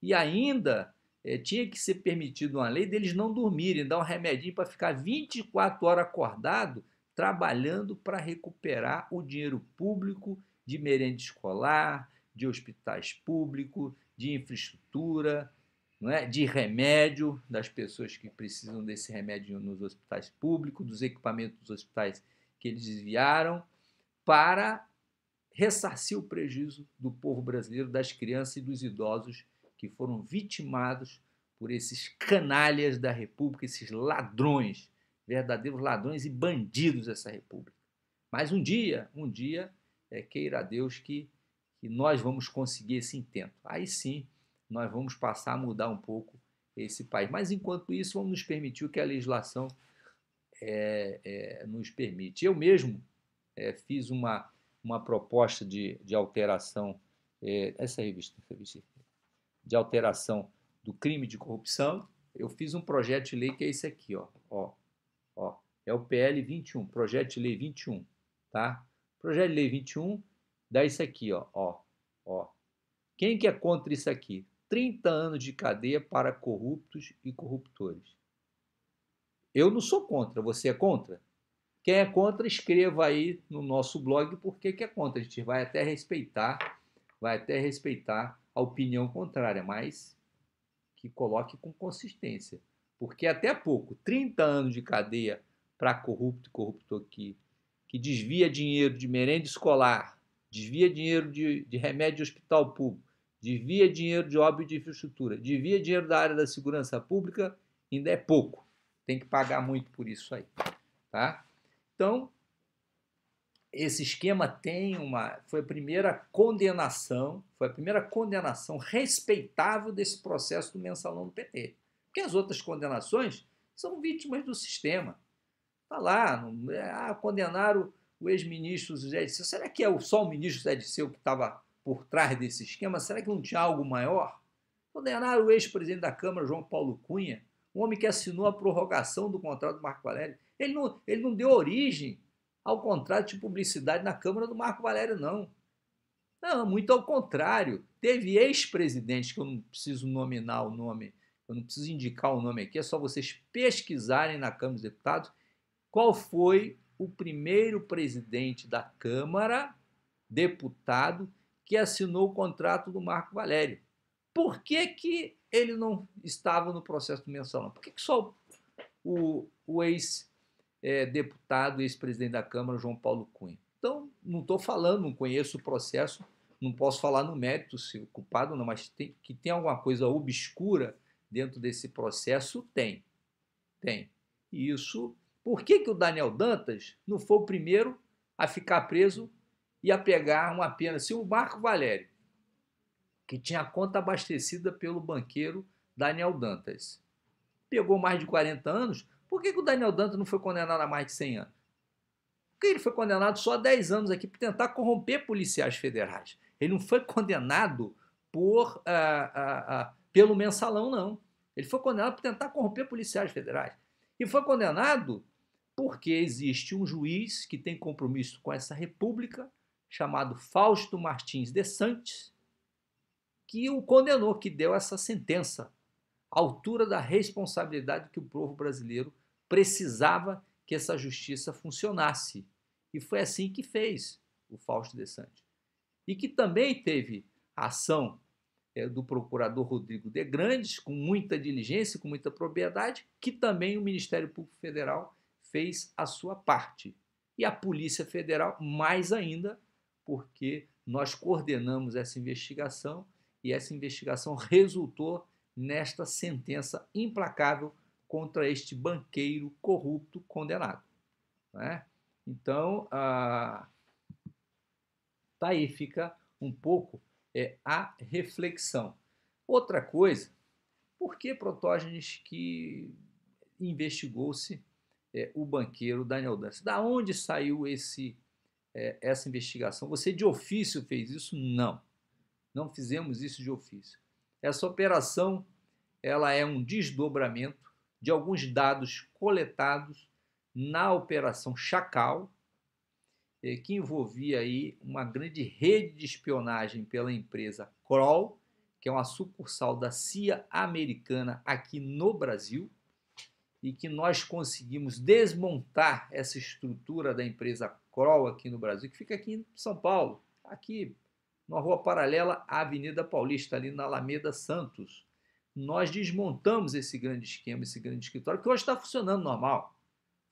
S1: e ainda é, tinha que ser permitido uma lei deles não dormirem, dar um remedinho para ficar 24 horas acordado, trabalhando para recuperar o dinheiro público de merenda escolar, de hospitais públicos, de infraestrutura, não é? de remédio das pessoas que precisam desse remédio nos hospitais públicos, dos equipamentos dos hospitais que eles desviaram, para ressarcir o prejuízo do povo brasileiro, das crianças e dos idosos que foram vitimados por esses canalhas da República, esses ladrões, verdadeiros ladrões e bandidos dessa República. Mas um dia, um dia, é, queira Deus que, que nós vamos conseguir esse intento. Aí sim, nós vamos passar a mudar um pouco esse país. Mas enquanto isso, vamos nos permitir o que a legislação é, é, nos permite. Eu mesmo é, fiz uma, uma proposta de, de alteração. É, essa revista, essa revista de alteração do crime de corrupção, eu fiz um projeto de lei que é esse aqui, ó, ó, ó, é o PL 21, projeto de lei 21, tá? Projeto de lei 21 dá isso aqui, ó, ó, ó. Quem que é contra isso aqui? 30 anos de cadeia para corruptos e corruptores. Eu não sou contra, você é contra? Quem é contra, escreva aí no nosso blog por que é contra. A gente vai até respeitar vai até respeitar a opinião contrária, mas que coloque com consistência. Porque até pouco, 30 anos de cadeia para corrupto e corrupto aqui, que desvia dinheiro de merenda escolar, desvia dinheiro de, de remédio de hospital público, desvia dinheiro de óbvio de infraestrutura, desvia dinheiro da área da segurança pública, ainda é pouco. Tem que pagar muito por isso aí. Tá? Então, esse esquema tem uma. Foi a primeira condenação, foi a primeira condenação respeitável desse processo do mensalão do PT. Porque as outras condenações são vítimas do sistema. tá lá, ah, condenaram o ex-ministro José Disseu. Será que é só o ministro José Disseu que estava por trás desse esquema? Será que não tinha algo maior? Condenaram o ex-presidente da Câmara, João Paulo Cunha, o homem que assinou a prorrogação do contrato do Marco Aurélio. Ele não, ele não deu origem ao contrato de publicidade na Câmara do Marco Valério, não. Não, muito ao contrário. Teve ex-presidente, que eu não preciso nominar o nome, eu não preciso indicar o nome aqui, é só vocês pesquisarem na Câmara dos Deputados qual foi o primeiro presidente da Câmara, deputado, que assinou o contrato do Marco Valério. Por que, que ele não estava no processo do mensalão? Por que, que só o, o ex-presidente? é, deputado e ex-presidente da Câmara, João Paulo Cunha. Então, não estou falando, não conheço o processo, não posso falar no mérito se o culpado não, mas tem, que tem alguma coisa obscura dentro desse processo, tem. Tem. E isso. Por que, que o Daniel Dantas não foi o primeiro a ficar preso e a pegar uma pena? Se o Marco Valério, que tinha a conta abastecida pelo banqueiro Daniel Dantas, pegou mais de 40 anos, por que, que o Daniel Dantas não foi condenado a mais de 100 anos? Porque ele foi condenado só a 10 anos aqui por tentar corromper policiais federais. Ele não foi condenado por, ah, ah, ah, pelo mensalão, não. Ele foi condenado por tentar corromper policiais federais. E foi condenado porque existe um juiz que tem compromisso com essa república, chamado Fausto Martins de Santos, que o condenou, que deu essa sentença, à altura da responsabilidade que o povo brasileiro precisava que essa justiça funcionasse. E foi assim que fez o Fausto De Sante. E que também teve a ação eh, do procurador Rodrigo de Grandes, com muita diligência, com muita propriedade, que também o Ministério Público Federal fez a sua parte. E a Polícia Federal, mais ainda, porque nós coordenamos essa investigação e essa investigação resultou nesta sentença implacável contra este banqueiro corrupto condenado. Né? Então, ah, aí, fica um pouco é, a reflexão. Outra coisa, por que Protógenes que investigou-se é, o banqueiro Daniel Dantas? Da onde saiu esse, é, essa investigação? Você de ofício fez isso? Não, não fizemos isso de ofício. Essa operação ela é um desdobramento de alguns dados coletados na Operação Chacal, eh, que envolvia aí uma grande rede de espionagem pela empresa Kroll, que é uma sucursal da CIA americana aqui no Brasil, e que nós conseguimos desmontar essa estrutura da empresa Kroll aqui no Brasil, que fica aqui em São Paulo, aqui numa rua paralela à Avenida Paulista, ali na Alameda Santos nós desmontamos esse grande esquema, esse grande escritório, que hoje está funcionando normal.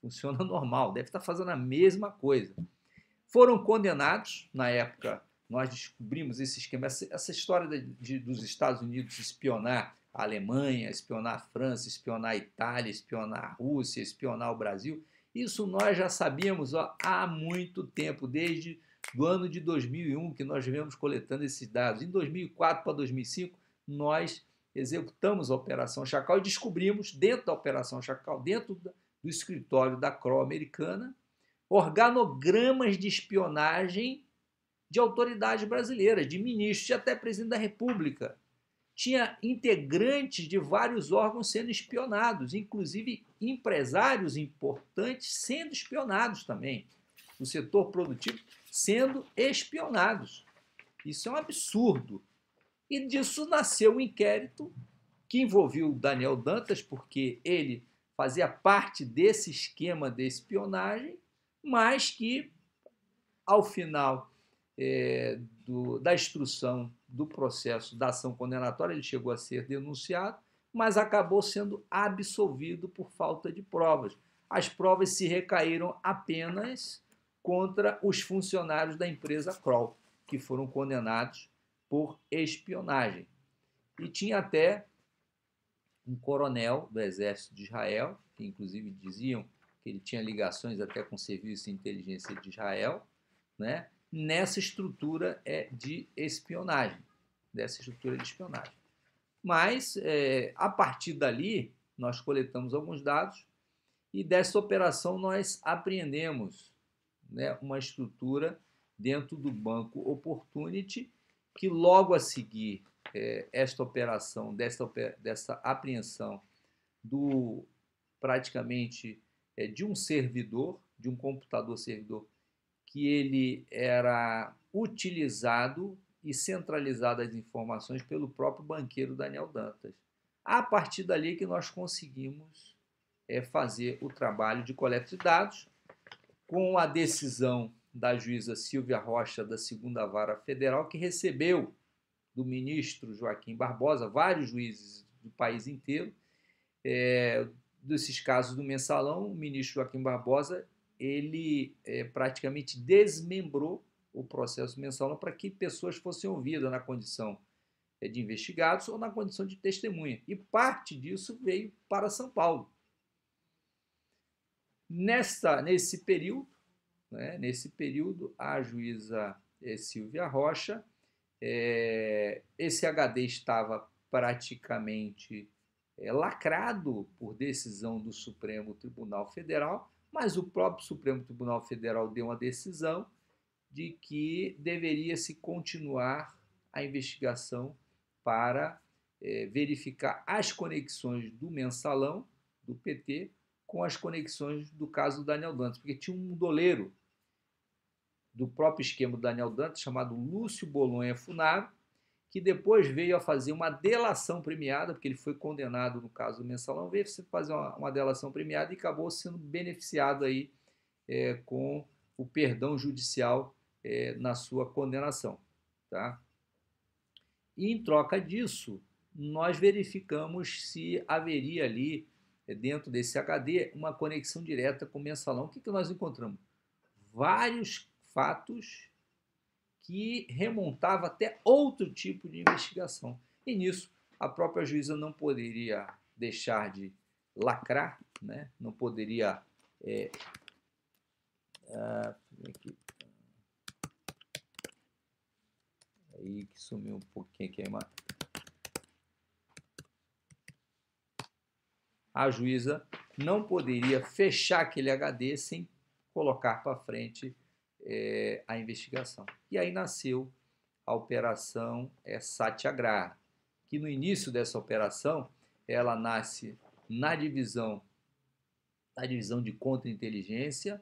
S1: Funciona normal, deve estar tá fazendo a mesma coisa. Foram condenados, na época nós descobrimos esse esquema, essa, essa história de, de, dos Estados Unidos espionar a Alemanha, espionar a França, espionar a Itália, espionar a Rússia, espionar o Brasil. Isso nós já sabíamos ó, há muito tempo, desde do ano de 2001 que nós vivemos coletando esses dados. Em 2004 para 2005, nós executamos a Operação Chacal e descobrimos, dentro da Operação Chacal, dentro do escritório da CRO americana, organogramas de espionagem de autoridades brasileiras, de ministros e até presidente da República. Tinha integrantes de vários órgãos sendo espionados, inclusive empresários importantes sendo espionados também, no setor produtivo sendo espionados. Isso é um absurdo. E disso nasceu o um inquérito que envolveu Daniel Dantas, porque ele fazia parte desse esquema de espionagem, mas que, ao final é, do, da instrução do processo da ação condenatória, ele chegou a ser denunciado, mas acabou sendo absolvido por falta de provas. As provas se recaíram apenas contra os funcionários da empresa Kroll, que foram condenados por espionagem. E tinha até um coronel do exército de Israel, que inclusive diziam que ele tinha ligações até com o serviço de inteligência de Israel, né? nessa estrutura é de espionagem, dessa estrutura de espionagem. Mas, é, a partir dali, nós coletamos alguns dados e dessa operação nós apreendemos né, uma estrutura dentro do banco Opportunity que logo a seguir é, esta operação, dessa, apreensão do praticamente é, de um servidor, de um computador servidor, que ele era utilizado e centralizado as informações pelo próprio banqueiro Daniel Dantas. A partir dali é que nós conseguimos é, fazer o trabalho de coleta de dados com a decisão da juíza Silvia Rocha da Segunda Vara Federal, que recebeu do ministro Joaquim Barbosa, vários juízes do país inteiro, é, desses casos do mensalão, o ministro Joaquim Barbosa ele é, praticamente desmembrou o processo mensalão para que pessoas fossem ouvidas na condição é, de investigados ou na condição de testemunha. E parte disso veio para São Paulo. Nesta, nesse período, né? Nesse período, a juíza é, Silvia Rocha, é, esse HD estava praticamente é, lacrado por decisão do Supremo Tribunal Federal, mas o próprio Supremo Tribunal Federal deu uma decisão de que deveria se continuar a investigação para é, verificar as conexões do mensalão do PT com as conexões do caso Daniel Dantas, porque tinha um doleiro do próprio esquema do Daniel Dantas, chamado Lúcio Bolonha Funaro, que depois veio a fazer uma delação premiada, porque ele foi condenado no caso do mensalão, veio fazer uma, uma delação premiada e acabou sendo beneficiado aí é, com o perdão judicial é, na sua condenação. Tá? E em troca disso, nós verificamos se haveria ali, é, dentro desse HD, uma conexão direta com o mensalão. O que, que nós encontramos? Vários fatos que remontava até outro tipo de investigação. E nisso, a própria juíza não poderia deixar de lacrar, né? não poderia. É, ah, aqui. Aí que sumiu um pouquinho aqui a imagem. A juíza não poderia fechar aquele HD sem colocar para frente é, a investigação. E aí nasceu a operação é, Satyagraha, que no início dessa operação ela nasce na divisão na divisão de contra-inteligência,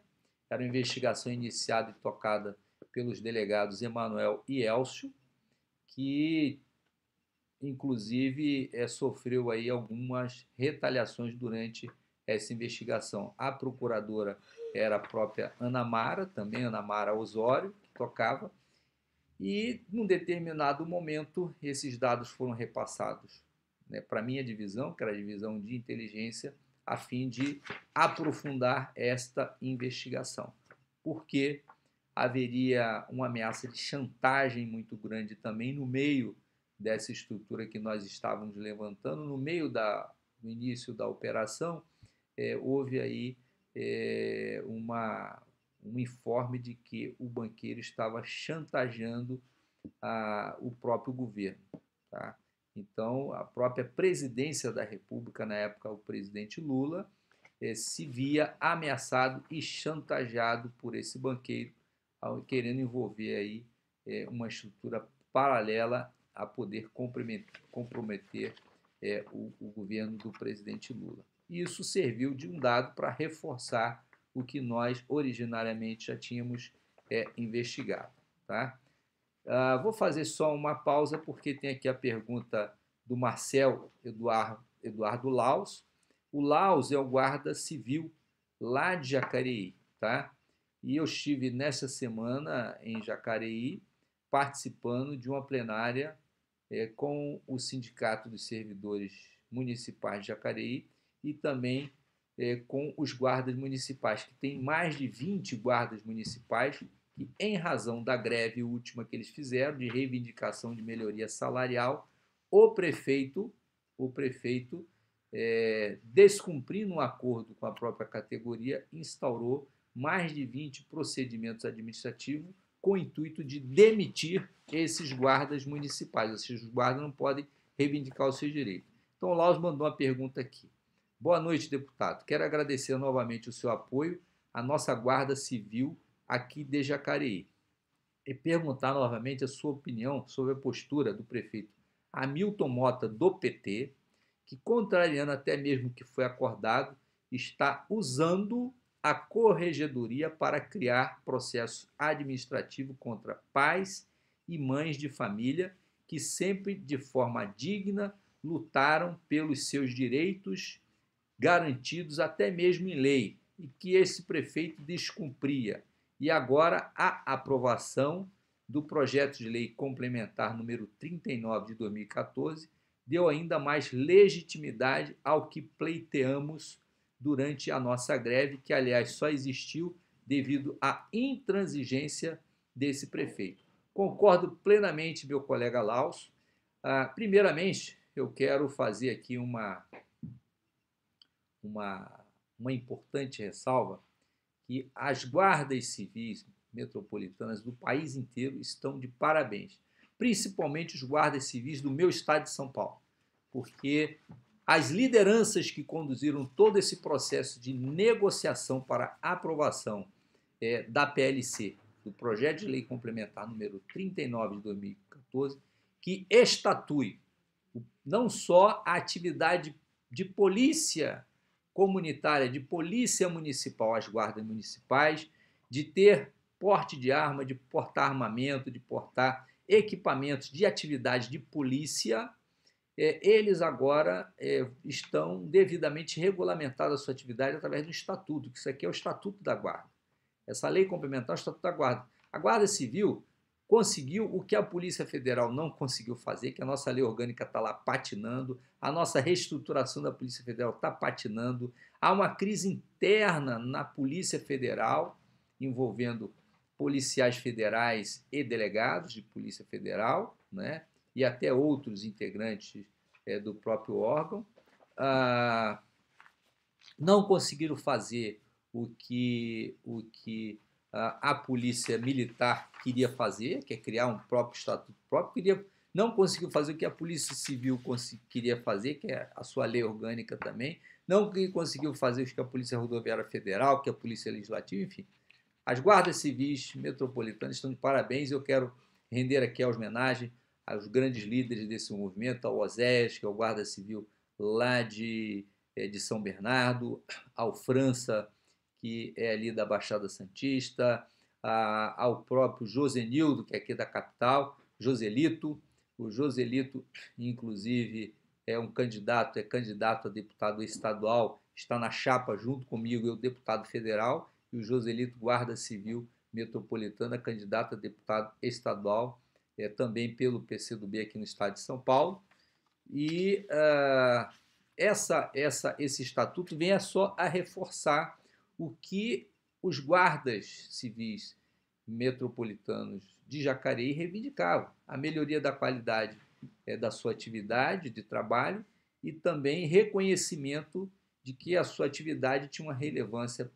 S1: era uma investigação iniciada e tocada pelos delegados Emanuel e Elcio, que inclusive é, sofreu aí algumas retaliações durante essa investigação. A procuradora era a própria Ana Mara, também Ana Mara Osório, que tocava. E, num determinado momento, esses dados foram repassados né, para a minha divisão, que era a divisão de inteligência, a fim de aprofundar esta investigação. Porque haveria uma ameaça de chantagem muito grande também no meio dessa estrutura que nós estávamos levantando, no meio da, início da operação, é, houve aí é, uma, um informe de que o banqueiro estava chantageando a, o próprio governo. Tá? Então, a própria presidência da República, na época, o presidente Lula, eh, se via ameaçado e chantageado por esse banqueiro, ao, querendo envolver aí eh, uma estrutura paralela a poder comprometer, comprometer o, o governo do presidente Lula e isso serviu de um dado para reforçar o que nós originariamente já tínhamos é, investigado. Tá? Uh, vou fazer só uma pausa, porque tem aqui a pergunta do Marcel Eduardo, Eduardo Laus. O Laus é o guarda civil lá de Jacareí. Tá? E eu estive nessa semana em Jacareí participando de uma plenária é, com o Sindicato dos Servidores Municipais de Jacareí, e também é, com os guardas municipais, que tem mais de 20 guardas municipais que, em razão da greve última que eles fizeram, de reivindicação de melhoria salarial, o prefeito, o prefeito é, descumprindo um acordo com a própria categoria, instaurou mais de 20 procedimentos administrativos com o intuito de demitir esses guardas municipais, ou seja, os guardas não podem reivindicar os seus direitos. Então, o Laos mandou uma pergunta aqui. Boa noite, deputado. Quero agradecer novamente o seu apoio à nossa Guarda Civil aqui de Jacareí e perguntar novamente a sua opinião sobre a postura do prefeito Hamilton Mota, do PT, que, contrariando até mesmo o que foi acordado, está usando a corregedoria para criar processo administrativo contra pais e mães de família que sempre, de forma digna, lutaram pelos seus direitos garantidos até mesmo em lei, e que esse prefeito descumpria. E agora a aprovação do projeto de lei complementar número 39 de 2014 deu ainda mais legitimidade ao que pleiteamos durante a nossa greve, que aliás só existiu devido à intransigência desse prefeito. Concordo plenamente, meu colega Laus. Ah, primeiramente, eu quero fazer aqui uma uma, uma importante ressalva que as guardas civis metropolitanas do país inteiro estão de parabéns, principalmente os guardas civis do meu estado de São Paulo, porque as lideranças que conduziram todo esse processo de negociação para aprovação é, da PLC, do projeto de lei complementar número 39 de 2014, que estatui não só a atividade de polícia comunitária de polícia municipal às guardas municipais de ter porte de arma, de portar armamento, de portar equipamentos de atividade de polícia, é, eles agora é, estão devidamente regulamentados a sua atividade através do estatuto, que isso aqui é o estatuto da guarda. Essa lei complementar é o estatuto da guarda. A guarda civil conseguiu o que a Polícia Federal não conseguiu fazer, que a nossa lei orgânica está lá patinando, a nossa reestruturação da Polícia Federal está patinando, há uma crise interna na Polícia Federal, envolvendo policiais federais e delegados de Polícia Federal, né, e até outros integrantes é, do próprio órgão, ah, não conseguiram fazer o que, o que a polícia militar queria fazer, que é criar um próprio estatuto próprio, queria, não conseguiu fazer o que a polícia civil queria fazer, que é a sua lei orgânica também, não conseguiu fazer o que a polícia rodoviária federal, que é a polícia legislativa, enfim. As guardas civis metropolitanas estão de parabéns e eu quero render aqui a homenagem aos grandes líderes desse movimento, ao OSES, que é o guarda civil lá de, eh, de São Bernardo, ao França, que é ali da Baixada Santista, a, ao próprio Josenildo, que é aqui da capital, Joselito. O Joselito, inclusive, é um candidato, é candidato a deputado estadual, está na chapa junto comigo, eu, deputado federal, e o Joselito, guarda civil metropolitana, candidato a deputado estadual, é, também pelo PCdoB aqui no estado de São Paulo. E uh, essa, essa, esse estatuto vem é só a reforçar o que os guardas civis metropolitanos de Jacareí reivindicavam: a melhoria da qualidade é, da sua atividade de trabalho e também reconhecimento de que a sua atividade tinha uma relevância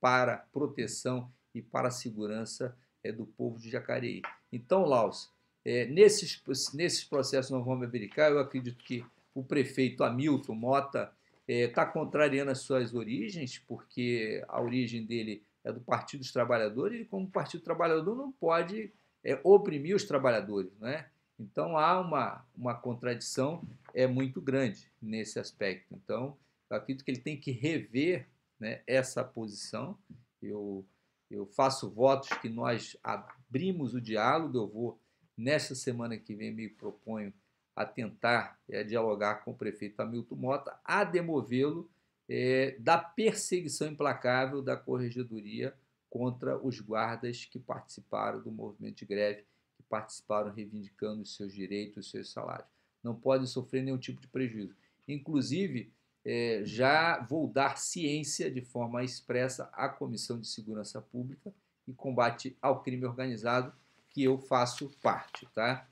S1: para proteção e para a segurança é, do povo de Jacareí. Então, Laus, é, nesses, nesses processos nós vamos verificar, eu acredito que o prefeito Hamilton Mota está eh, é, contrariando as suas origens, porque a origem dele é do Partido dos Trabalhadores, e como Partido Trabalhador não pode é, oprimir os trabalhadores. Né? Então há uma, uma contradição é muito grande nesse aspecto. Então, eu acredito que ele tem que rever né, essa posição. Eu, eu faço votos que nós abrimos o diálogo, eu vou, nessa semana que vem, me proponho a tentar é, dialogar com o prefeito Hamilton Mota, a demovê-lo é, da perseguição implacável da corregedoria contra os guardas que participaram do movimento de greve, que participaram reivindicando os seus direitos, os seus salários. Não podem sofrer nenhum tipo de prejuízo. Inclusive, é, já vou dar ciência de forma expressa à Comissão de Segurança Pública e Combate ao Crime Organizado, que eu faço parte. Tá?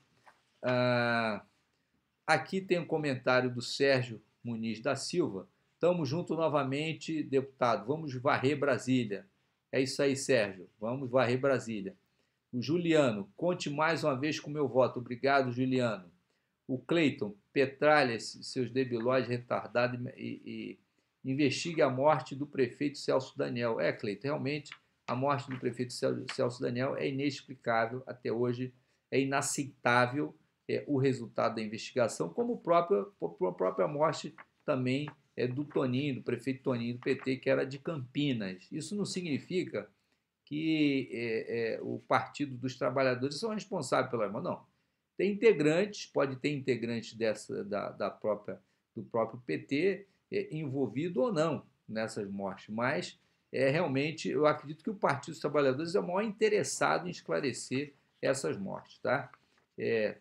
S1: Ah, Aqui tem um comentário do Sérgio Muniz da Silva. Tamo junto novamente, deputado. Vamos varrer Brasília. É isso aí, Sérgio. Vamos varrer Brasília. O Juliano, conte mais uma vez com o meu voto. Obrigado, Juliano. O Cleiton, Petralha, seus debilóides retardados e, e, investigue a morte do prefeito Celso Daniel. É, Cleiton, realmente a morte do prefeito Celso Daniel é inexplicável até hoje, é inaceitável é, o resultado da investigação, como próprio, a própria morte também é, do Toninho, do prefeito Toninho do PT, que era de Campinas. Isso não significa que é, é, o Partido dos Trabalhadores são responsáveis pela morte, não. Tem integrantes, pode ter integrantes dessa, da, da própria, do próprio PT é, envolvido ou não nessas mortes, mas é realmente, eu acredito que o Partido dos Trabalhadores é o maior interessado em esclarecer essas mortes, tá? É,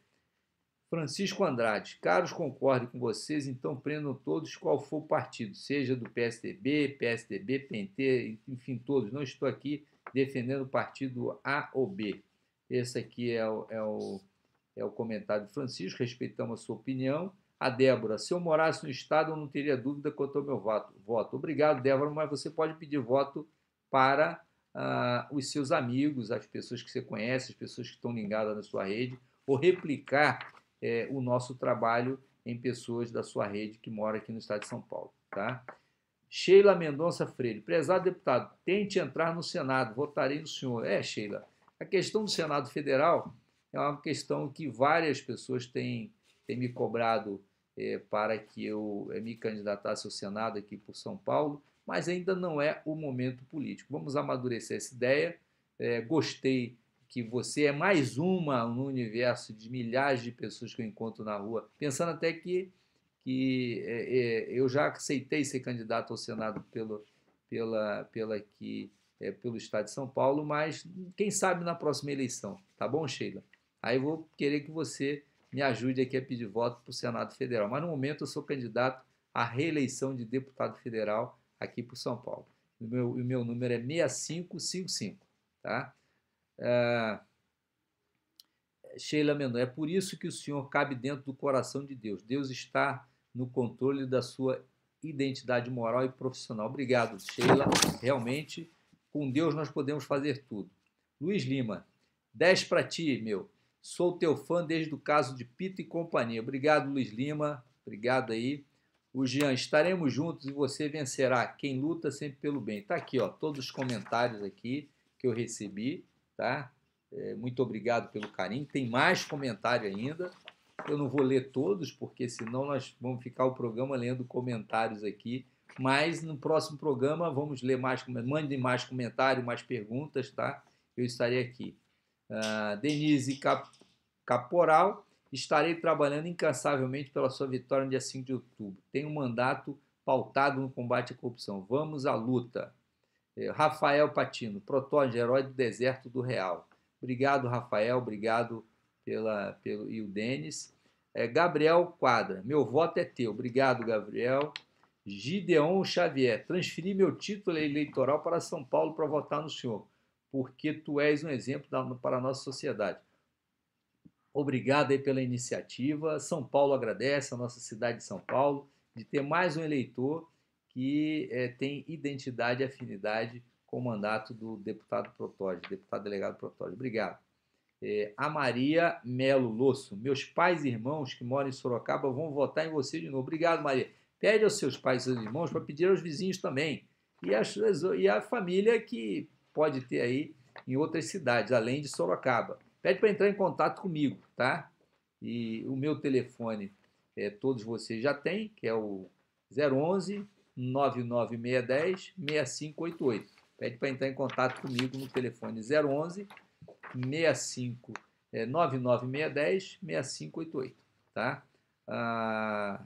S1: Francisco Andrade, caros, concordo com vocês, então prendam todos qual for o partido, seja do PSDB, PSDB, PNT, enfim, todos. Não estou aqui defendendo o partido A ou B. Esse aqui é o, é o, é o comentário do Francisco, respeitamos a sua opinião. A Débora, se eu morasse no Estado, eu não teria dúvida quanto ao meu voto. voto. Obrigado, Débora, mas você pode pedir voto para uh, os seus amigos, as pessoas que você conhece, as pessoas que estão ligadas na sua rede, ou replicar é, o nosso trabalho em pessoas da sua rede que mora aqui no estado de São Paulo. Tá? Sheila Mendonça Freire, prezado deputado, tente entrar no Senado, votarei no senhor. É, Sheila, a questão do Senado Federal é uma questão que várias pessoas têm, têm me cobrado é, para que eu é, me candidatasse ao Senado aqui por São Paulo, mas ainda não é o momento político. Vamos amadurecer essa ideia. É, gostei que você é mais uma no universo de milhares de pessoas que eu encontro na rua, pensando até que, que é, é, eu já aceitei ser candidato ao Senado pelo, pela, pela que é, pelo Estado de São Paulo, mas quem sabe na próxima eleição, tá bom, Sheila? Aí vou querer que você me ajude aqui a pedir voto para o Senado Federal. Mas no momento eu sou candidato à reeleição de deputado federal aqui por São Paulo. O meu, o meu número é 6555, tá? Ah, Sheila Mendonça, é por isso que o Senhor cabe dentro do coração de Deus. Deus está no controle da sua identidade moral e profissional. Obrigado, Sheila. Realmente, com Deus nós podemos fazer tudo. Luiz Lima, 10 para ti, meu. Sou teu fã desde o caso de Pita e companhia. Obrigado, Luiz Lima. Obrigado aí. O Jean, estaremos juntos e você vencerá. Quem luta sempre pelo bem. Tá aqui, ó, todos os comentários aqui que eu recebi tá? É, muito obrigado pelo carinho. Tem mais comentário ainda. Eu não vou ler todos, porque senão nós vamos ficar o programa lendo comentários aqui. Mas no próximo programa vamos ler mais, mandem mais comentário, mais perguntas, tá? Eu estarei aqui. Uh, Denise Cap, Caporal, estarei trabalhando incansavelmente pela sua vitória no dia 5 de outubro. Tenho um mandato pautado no combate à corrupção. Vamos à luta. É, Rafael Patino, Protógeno, herói do deserto do Real. Obrigado, Rafael, obrigado pela, pelo, e o Denis. É, Gabriel Quadra, meu voto é teu. Obrigado, Gabriel. Gideon Xavier, transferi meu título eleitoral para São Paulo para votar no senhor, porque tu és um exemplo da, para a nossa sociedade. Obrigado aí pela iniciativa. São Paulo agradece, a nossa cidade de São Paulo, de ter mais um eleitor que é, tem identidade e afinidade com o mandato do deputado Protógio, deputado delegado Protógio. Obrigado. É, a Maria Melo Losso. Meus pais e irmãos que moram em Sorocaba vão votar em você de novo. Obrigado, Maria. Pede aos seus pais e seus irmãos para pedir aos vizinhos também. E, as, e a família que pode ter aí em outras cidades, além de Sorocaba. Pede para entrar em contato comigo, tá? E o meu telefone, é, todos vocês já têm, que é o 011 99610 6588. Pede para entrar em contato comigo no telefone 011 65 é, 99610 6588, tá? Ah,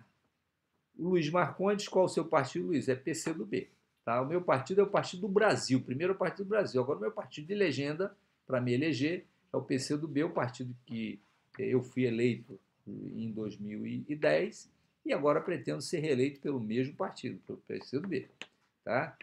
S1: Luiz Marcondes, qual o seu partido, Luiz? É PCdoB. Tá? O meu partido é o Partido do Brasil, primeiro o Partido do Brasil. Agora, o meu partido de legenda, para me eleger, é o PCdoB, o partido que eh, eu fui eleito em 2010 e agora pretendo ser reeleito pelo mesmo partido, pelo PCdoB. Tá?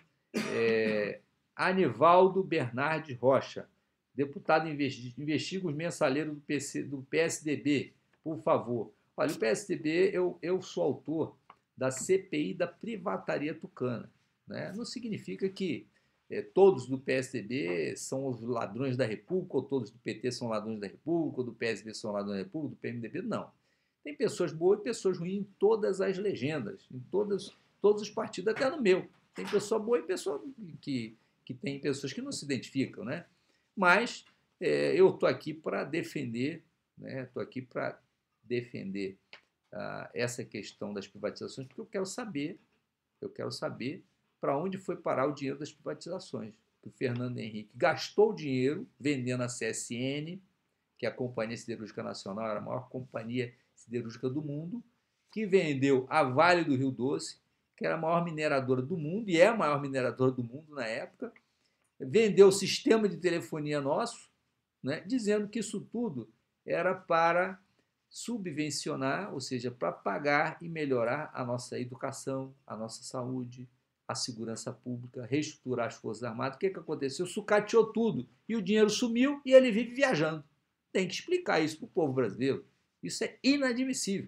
S1: É, Anivaldo Bernardes Rocha, deputado investiga os mensaleiros do, PC, do PSDB, por favor. Olha, o PSDB, eu, eu sou autor da CPI da privataria tucana. Né? Não significa que é, todos do PSDB são os ladrões da República, ou todos do PT são ladrões da República, ou do PSB são ladrões da República, do PMDB, não. Tem pessoas boas e pessoas ruins em todas as legendas, em todas, todos os partidos, até no meu. Tem pessoa boa e pessoa que, que tem pessoas que não se identificam, né? Mas é, eu estou aqui para defender, né? Estou aqui para defender ah, essa questão das privatizações, porque eu quero saber, eu quero saber para onde foi parar o dinheiro das privatizações. Que o Fernando Henrique gastou dinheiro vendendo a CSN, que é a Companhia Siderúrgica Nacional, era a maior companhia siderúrgica do mundo, que vendeu a Vale do Rio Doce, que era a maior mineradora do mundo, e é a maior mineradora do mundo na época, vendeu o sistema de telefonia nosso, né, dizendo que isso tudo era para subvencionar, ou seja, para pagar e melhorar a nossa educação, a nossa saúde, a segurança pública, reestruturar as Forças Armadas. O que, é que aconteceu? Sucateou tudo e o dinheiro sumiu e ele vive viajando. Tem que explicar isso para o povo brasileiro. Isso é inadmissível.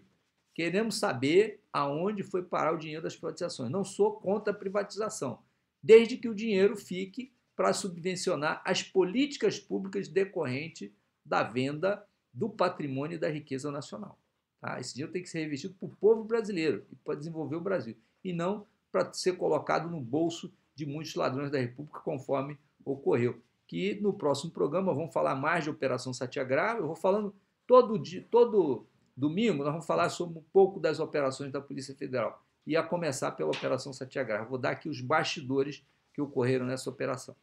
S1: Queremos saber aonde foi parar o dinheiro das privatizações. Não sou contra a privatização, desde que o dinheiro fique para subvencionar as políticas públicas decorrentes da venda do patrimônio e da riqueza nacional. Tá? Esse dinheiro tem que ser revestido para o povo brasileiro e para desenvolver o Brasil, e não para ser colocado no bolso de muitos ladrões da República, conforme ocorreu. Que no próximo programa vamos falar mais de Operação Satiagrava, eu vou falando Todo, dia, todo domingo nós vamos falar sobre um pouco das operações da Polícia Federal. E a começar pela Operação Satiagraha. Vou dar aqui os bastidores que ocorreram nessa operação.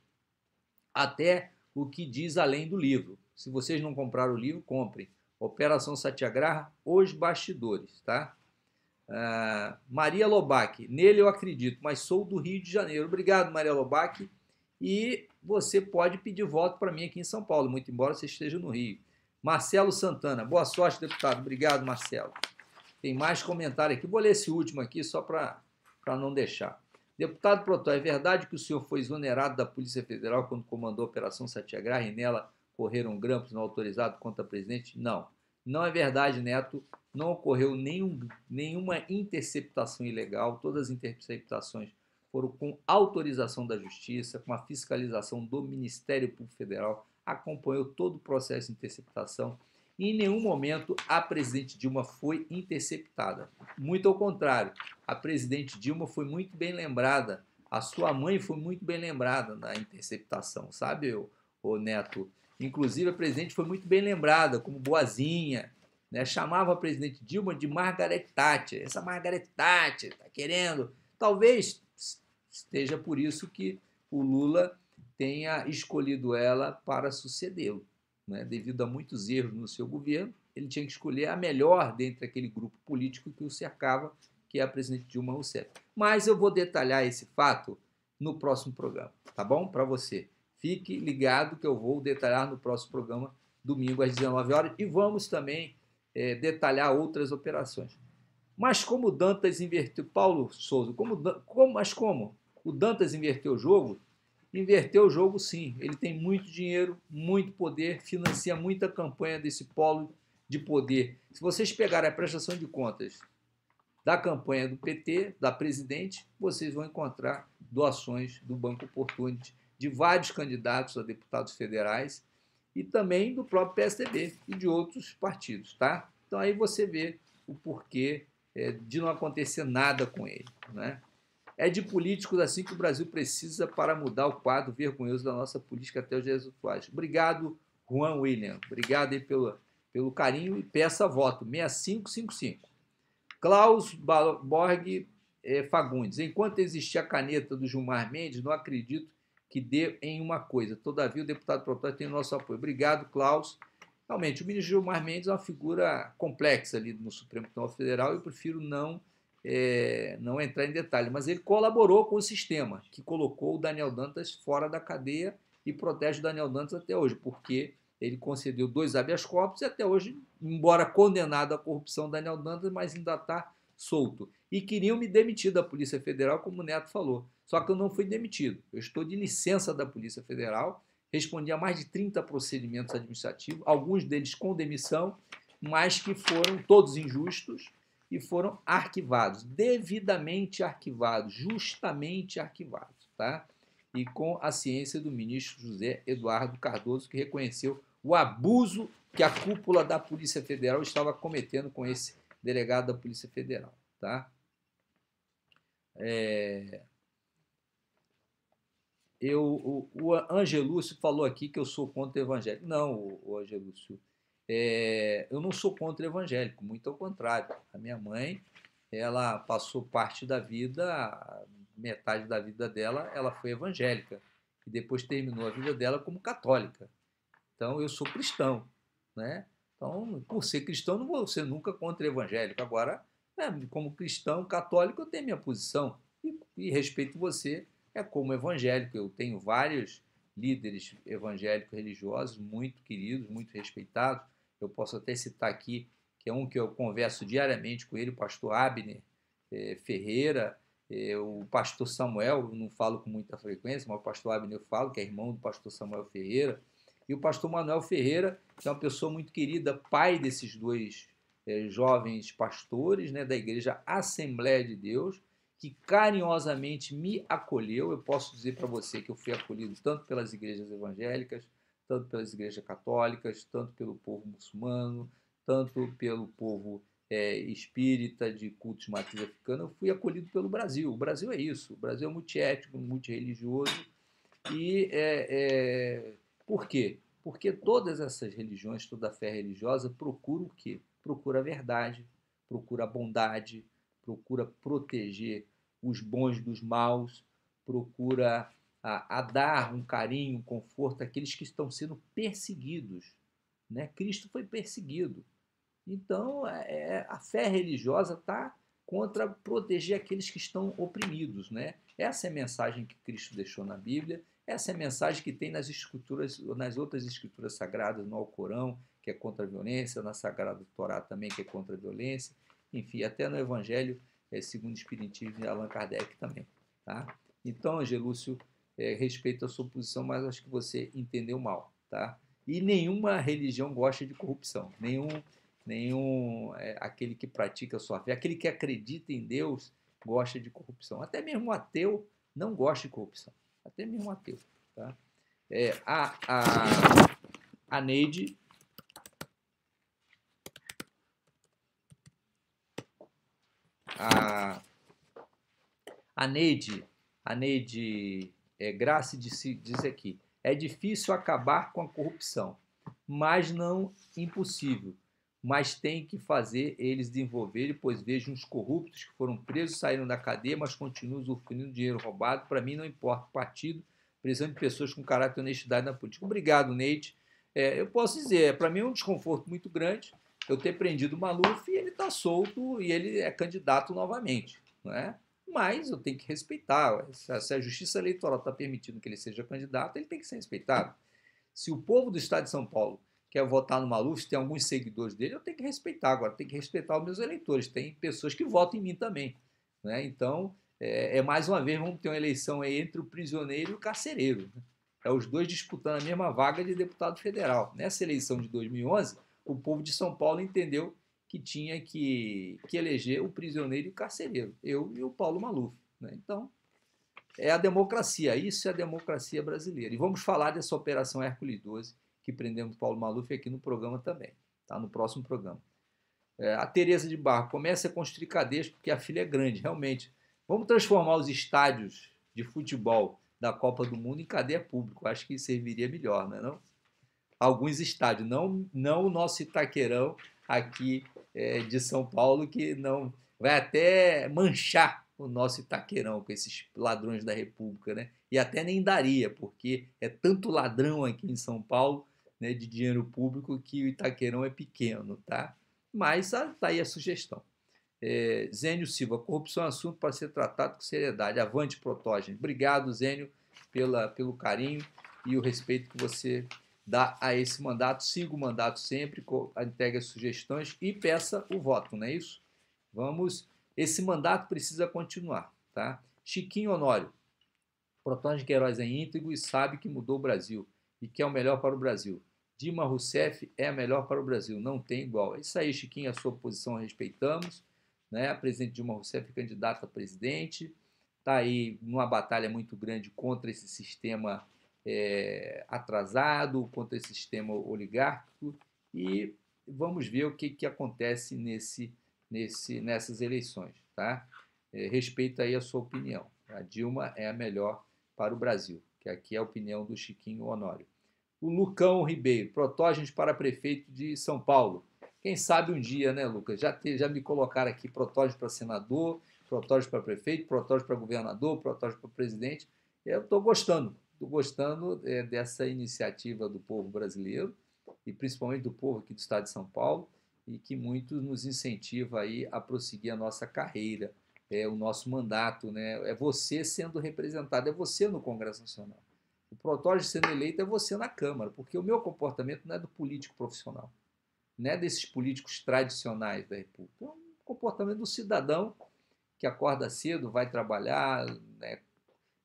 S1: Até o que diz além do livro. Se vocês não compraram o livro, comprem. Operação Satiagraha, os bastidores, tá? Uh, Maria Lobac, nele eu acredito, mas sou do Rio de Janeiro. Obrigado, Maria Lobac. E você pode pedir voto para mim aqui em São Paulo, muito embora você esteja no Rio. Marcelo Santana, boa sorte, deputado. Obrigado, Marcelo. Tem mais comentário aqui. Vou ler esse último aqui só para não deixar. Deputado Proton, é verdade que o senhor foi exonerado da Polícia Federal quando comandou a Operação Satiagraha e nela correram grampos não autorizados contra o presidente? Não. Não é verdade, Neto. Não ocorreu nenhum, nenhuma interceptação ilegal. Todas as interceptações foram com autorização da Justiça, com a fiscalização do Ministério Público Federal acompanhou todo o processo de interceptação e em nenhum momento a presidente Dilma foi interceptada. Muito ao contrário, a presidente Dilma foi muito bem lembrada, a sua mãe foi muito bem lembrada na interceptação, sabe, o, o Neto? Inclusive, a presidente foi muito bem lembrada, como boazinha, né? chamava a presidente Dilma de Margaret Thatcher. Essa Margaret Thatcher está querendo. Talvez esteja por isso que o Lula tenha escolhido ela para sucedê-lo. Né? Devido a muitos erros no seu governo, ele tinha que escolher a melhor dentre aquele grupo político que o cercava, que é a presidente Dilma Rousseff. Mas eu vou detalhar esse fato no próximo programa, tá bom? Para você. Fique ligado que eu vou detalhar no próximo programa, domingo às 19 horas, e vamos também é, detalhar outras operações. Mas como o Dantas inverteu, Paulo Souza, como, como, mas como o Dantas inverteu o jogo, inverter o jogo sim. Ele tem muito dinheiro, muito poder, financia muita campanha desse polo de poder. Se vocês pegarem a prestação de contas da campanha do PT, da presidente, vocês vão encontrar doações do Banco Opportunity de vários candidatos a deputados federais e também do próprio PSDB e de outros partidos, tá? Então aí você vê o porquê é, de não acontecer nada com ele, né? É de políticos assim que o Brasil precisa para mudar o quadro vergonhoso da nossa política até os dias atuais. Obrigado, Juan William. Obrigado aí pelo, pelo carinho e peça voto. 6555. Klaus Borg eh, Fagundes. Enquanto existir a caneta do Gilmar Mendes, não acredito que dê em uma coisa. Todavia, o deputado Protótipos tem o nosso apoio. Obrigado, Klaus. Realmente, o ministro Gilmar Mendes é uma figura complexa ali no Supremo Tribunal Federal. Eu prefiro não é, não entrar em detalhe, mas ele colaborou com o sistema, que colocou o Daniel Dantas fora da cadeia e protege o Daniel Dantas até hoje, porque ele concedeu dois habeas corpus e até hoje, embora condenado à corrupção, Daniel Dantas, mas ainda está solto. E queriam me demitir da Polícia Federal, como o Neto falou. Só que eu não fui demitido. Eu estou de licença da Polícia Federal, respondi a mais de 30 procedimentos administrativos, alguns deles com demissão, mas que foram todos injustos e foram arquivados, devidamente arquivados, justamente arquivados, tá? E com a ciência do ministro José Eduardo Cardoso, que reconheceu o abuso que a cúpula da Polícia Federal estava cometendo com esse delegado da Polícia Federal, tá? É... Eu, o, o Angelúcio falou aqui que eu sou contra o Evangelho Não, o, o Angelúcio, é, eu não sou contra evangélico, muito ao contrário. A minha mãe, ela passou parte da vida, metade da vida dela, ela foi evangélica. E depois terminou a vida dela como católica. Então, eu sou cristão, né? Então, por ser cristão, não vou ser nunca contra evangélico. Agora, né, como cristão católico, eu tenho minha posição. E, e respeito você, é como evangélico. Eu tenho vários líderes evangélicos religiosos muito queridos, muito respeitados, eu posso até citar aqui, que é um que eu converso diariamente com ele, o pastor Abner é, Ferreira, é, o pastor Samuel, eu não falo com muita frequência, mas o pastor Abner eu falo, que é irmão do pastor Samuel Ferreira, e o pastor Manuel Ferreira, que é uma pessoa muito querida, pai desses dois é, jovens pastores né, da igreja Assembleia de Deus, que carinhosamente me acolheu. Eu posso dizer para você que eu fui acolhido tanto pelas igrejas evangélicas, tanto pelas igrejas católicas, tanto pelo povo muçulmano, tanto pelo povo é, espírita de cultos de matriz africana, eu fui acolhido pelo Brasil. O Brasil é isso. O Brasil é multiétnico, multireligioso. E é, é, por quê? Porque todas essas religiões, toda a fé religiosa, procura o quê? Procura a verdade, procura a bondade, procura proteger os bons dos maus, procura a, a dar um carinho, um conforto àqueles que estão sendo perseguidos. Né? Cristo foi perseguido. Então, é, é a fé religiosa está contra proteger aqueles que estão oprimidos. Né? Essa é a mensagem que Cristo deixou na Bíblia, essa é a mensagem que tem nas escrituras, nas outras escrituras sagradas, no Alcorão, que é contra a violência, na Sagrada Torá também, que é contra a violência, enfim, até no Evangelho é, segundo o Espiritismo de Allan Kardec também. Tá? Então, Angelúcio é, respeito à sua posição, mas acho que você entendeu mal, tá? E nenhuma religião gosta de corrupção, nenhum, nenhum é, aquele que pratica a sua fé, aquele que acredita em Deus gosta de corrupção. Até mesmo um ateu não gosta de corrupção, até mesmo um ateu, tá? É, a, a, a Neide a, a Neide, a Neide é, Grace disse, diz aqui, é difícil acabar com a corrupção, mas não impossível. Mas tem que fazer eles desenvolverem, pois vejo uns corruptos que foram presos, saíram da cadeia, mas continuam usufruindo dinheiro roubado. Para mim, não importa o partido, precisando de pessoas com caráter e honestidade na política. Obrigado, Neite. É, eu posso dizer, é, para mim é um desconforto muito grande eu ter prendido o Maluf e ele está solto e ele é candidato novamente. Não é? mas eu tenho que respeitar. Se a justiça eleitoral está permitindo que ele seja candidato, ele tem que ser respeitado. Se o povo do estado de São Paulo quer votar no Maluf, tem alguns seguidores dele, eu tenho que respeitar. Agora, tem que respeitar os meus eleitores. Tem pessoas que votam em mim também. Né? Então, é, é, mais uma vez, vamos ter uma eleição entre o prisioneiro e o carcereiro. Né? É os dois disputando a mesma vaga de deputado federal. Nessa eleição de 2011, o povo de São Paulo entendeu que tinha que, que eleger o prisioneiro e o carcereiro, eu e o Paulo Maluf. Né? Então, é a democracia, isso é a democracia brasileira. E vamos falar dessa Operação Hércules 12, que prendemos Paulo Maluf aqui no programa também, tá? no próximo programa. É, a Tereza de Barro começa a construir cadeias porque a filha é grande, realmente. Vamos transformar os estádios de futebol da Copa do Mundo em cadeia pública. Acho que serviria melhor, não é não? Alguns estádios, não, não o nosso Itaquerão aqui é, de São Paulo que não vai até manchar o nosso Itaquerão com esses ladrões da República, né? E até nem daria, porque é tanto ladrão aqui em São Paulo, né, de dinheiro público que o Itaquerão é pequeno, tá? Mas ah, tá aí a sugestão. É, Zênio Silva, corrupção é um assunto para ser tratado com seriedade. Avante, protógeno. Obrigado, Zênio, pela, pelo carinho e o respeito que você dá a esse mandato. Siga o mandato sempre, entregue as sugestões e peça o voto, não é isso? Vamos, esse mandato precisa continuar, tá? Chiquinho Honório, Protões de Queiroz é íntegro e sabe que mudou o Brasil e que é o melhor para o Brasil. Dilma Rousseff é a melhor para o Brasil, não tem igual. É isso aí, Chiquinho, a sua posição respeitamos. Né? A presidente Dilma Rousseff é candidata a presidente, está aí numa batalha muito grande contra esse sistema é, atrasado, contra esse sistema oligárquico e vamos ver o que, que acontece nesse, nesse, nessas eleições. Tá? É, respeito aí a sua opinião. A Dilma é a melhor para o Brasil, que aqui é a opinião do Chiquinho Honório. O Lucão Ribeiro, protógenes para prefeito de São Paulo. Quem sabe um dia, né, Lucas? Já, te, já me colocaram aqui protógenes para senador, protógenes para prefeito, protógenes para governador, protógenes para presidente. Eu estou gostando. Estou gostando é, dessa iniciativa do povo brasileiro e principalmente do povo aqui do estado de São Paulo e que muito nos incentiva aí a prosseguir a nossa carreira, é o nosso mandato, né? É você sendo representado, é você no Congresso Nacional. O protótipo sendo eleito é você na Câmara, porque o meu comportamento não é do político profissional, não é desses políticos tradicionais da República. É um comportamento do cidadão que acorda cedo, vai trabalhar, né?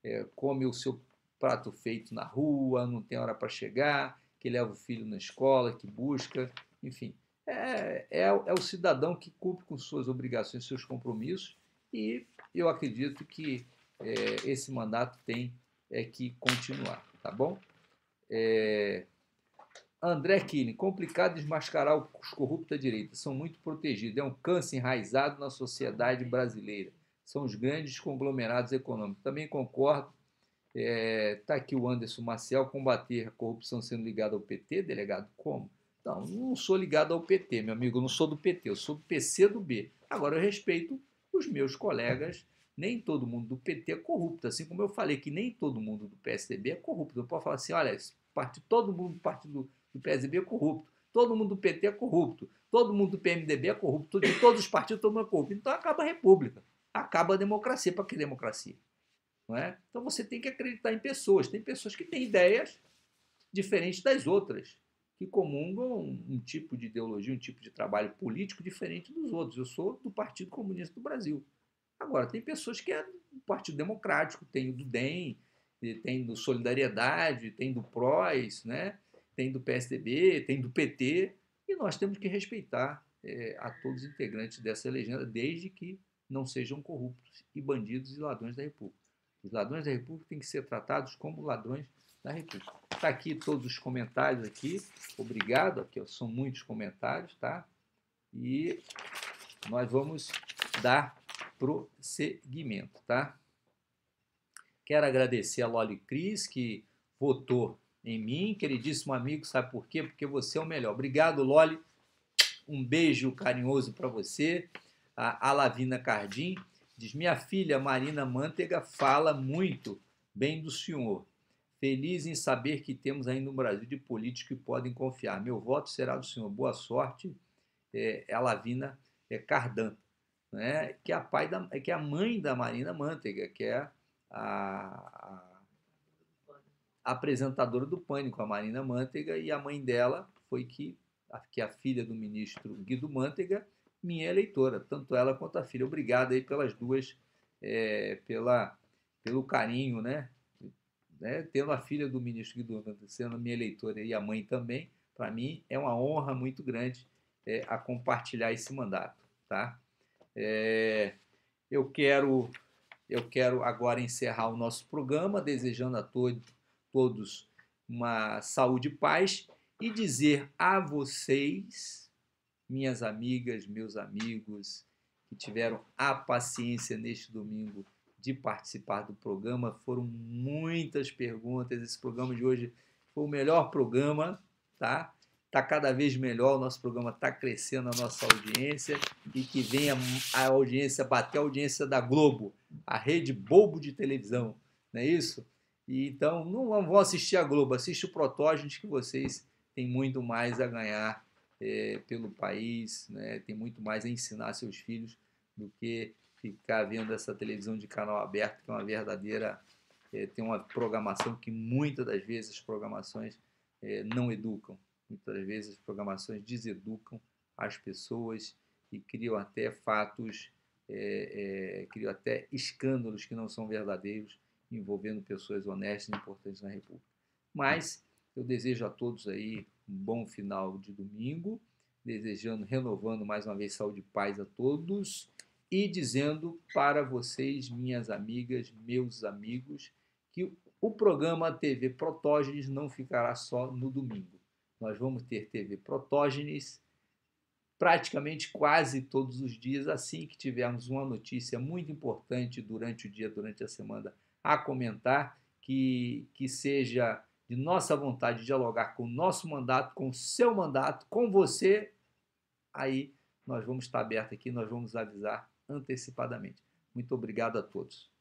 S1: É, come o seu prato feito na rua, não tem hora para chegar, que leva o filho na escola, que busca, enfim. É, é, é, é, o cidadão que cumpre com suas obrigações, seus compromissos, e eu acredito que é, esse mandato tem é que continuar, tá bom? É, André Killing, complicado desmascarar os corruptos da direita, são muito protegidos, é um câncer enraizado na sociedade brasileira, são os grandes conglomerados econômicos. Também concordo, Está é, tá aqui o Anderson Maciel, combater a corrupção sendo ligado ao PT, delegado, como? Não, não sou ligado ao PT, meu amigo, eu não sou do PT, eu sou do PC do B. Agora eu respeito os meus colegas, nem todo mundo do PT é corrupto, assim como eu falei que nem todo mundo do PSDB é corrupto. Eu posso falar assim, olha, todo mundo do partido do PSDB é corrupto, todo mundo do PT é corrupto, todo mundo do PMDB é corrupto, de todos os partidos todo mundo é corrupto. Então acaba a república, acaba a democracia, para que democracia? Não é? Então você tem que acreditar em pessoas. Tem pessoas que têm ideias diferentes das outras, que comungam um, um tipo de ideologia, um tipo de trabalho político diferente dos outros. Eu sou do Partido Comunista do Brasil. Agora, tem pessoas que é do Partido Democrático, tem o do DEM, tem do Solidariedade, tem do PROS, né? tem do PSDB, tem do PT, e nós temos que respeitar é, a todos os integrantes dessa legenda, desde que não sejam corruptos e bandidos e ladrões da República. Os ladrões da República têm que ser tratados como ladrões da República. Está aqui todos os comentários aqui. Obrigado, aqui são muitos comentários, tá? E nós vamos dar prosseguimento, tá? Quero agradecer a Loli Cris, que votou em mim, queridíssimo amigo, sabe por quê? Porque você é o melhor. Obrigado, Loli. Um beijo carinhoso para você. A Lavina Cardim, Diz: Minha filha Marina Manteiga fala muito bem do senhor. Feliz em saber que temos ainda um Brasil de políticos que podem confiar. Meu voto será do senhor. Boa sorte, é, é Lavina é Cardan, né? que, é a pai da, que é a mãe da Marina Manteiga, que é a, a apresentadora do Pânico, a Marina Manteiga, e a mãe dela foi que, que é a filha do ministro Guido Manteiga minha eleitora, tanto ela quanto a filha. Obrigado aí pelas duas, é, pela, pelo carinho, né? né? Tendo a filha do ministro Guido sendo minha eleitora e a mãe também, para mim é uma honra muito grande é, a compartilhar esse mandato, tá? É, eu quero eu quero agora encerrar o nosso programa, desejando a to todos uma saúde e paz e dizer a vocês minhas amigas, meus amigos que tiveram a paciência neste domingo de participar do programa. Foram muitas perguntas. Esse programa de hoje foi o melhor programa, tá? Tá cada vez melhor, o nosso programa está crescendo a nossa audiência e que venha a audiência bater a audiência da Globo, a rede bobo de televisão, não é isso? E, então, não vão assistir a Globo, assiste o Protógenes que vocês têm muito mais a ganhar é, pelo país, né? tem muito mais a ensinar seus filhos do que ficar vendo essa televisão de canal aberto, que é uma verdadeira. É, tem uma programação que muitas das vezes as programações é, não educam, muitas das vezes as programações deseducam as pessoas e criam até fatos, é, é, criam até escândalos que não são verdadeiros envolvendo pessoas honestas e importantes na República. Mas eu desejo a todos aí um bom final de domingo, desejando, renovando mais uma vez saúde e paz a todos e dizendo para vocês, minhas amigas, meus amigos, que o programa TV Protógenes não ficará só no domingo. Nós vamos ter TV Protógenes praticamente quase todos os dias, assim que tivermos uma notícia muito importante durante o dia, durante a semana, a comentar, que, que seja de nossa vontade de dialogar com o nosso mandato, com o seu mandato, com você, aí nós vamos estar aberto aqui, nós vamos avisar antecipadamente. Muito obrigado a todos.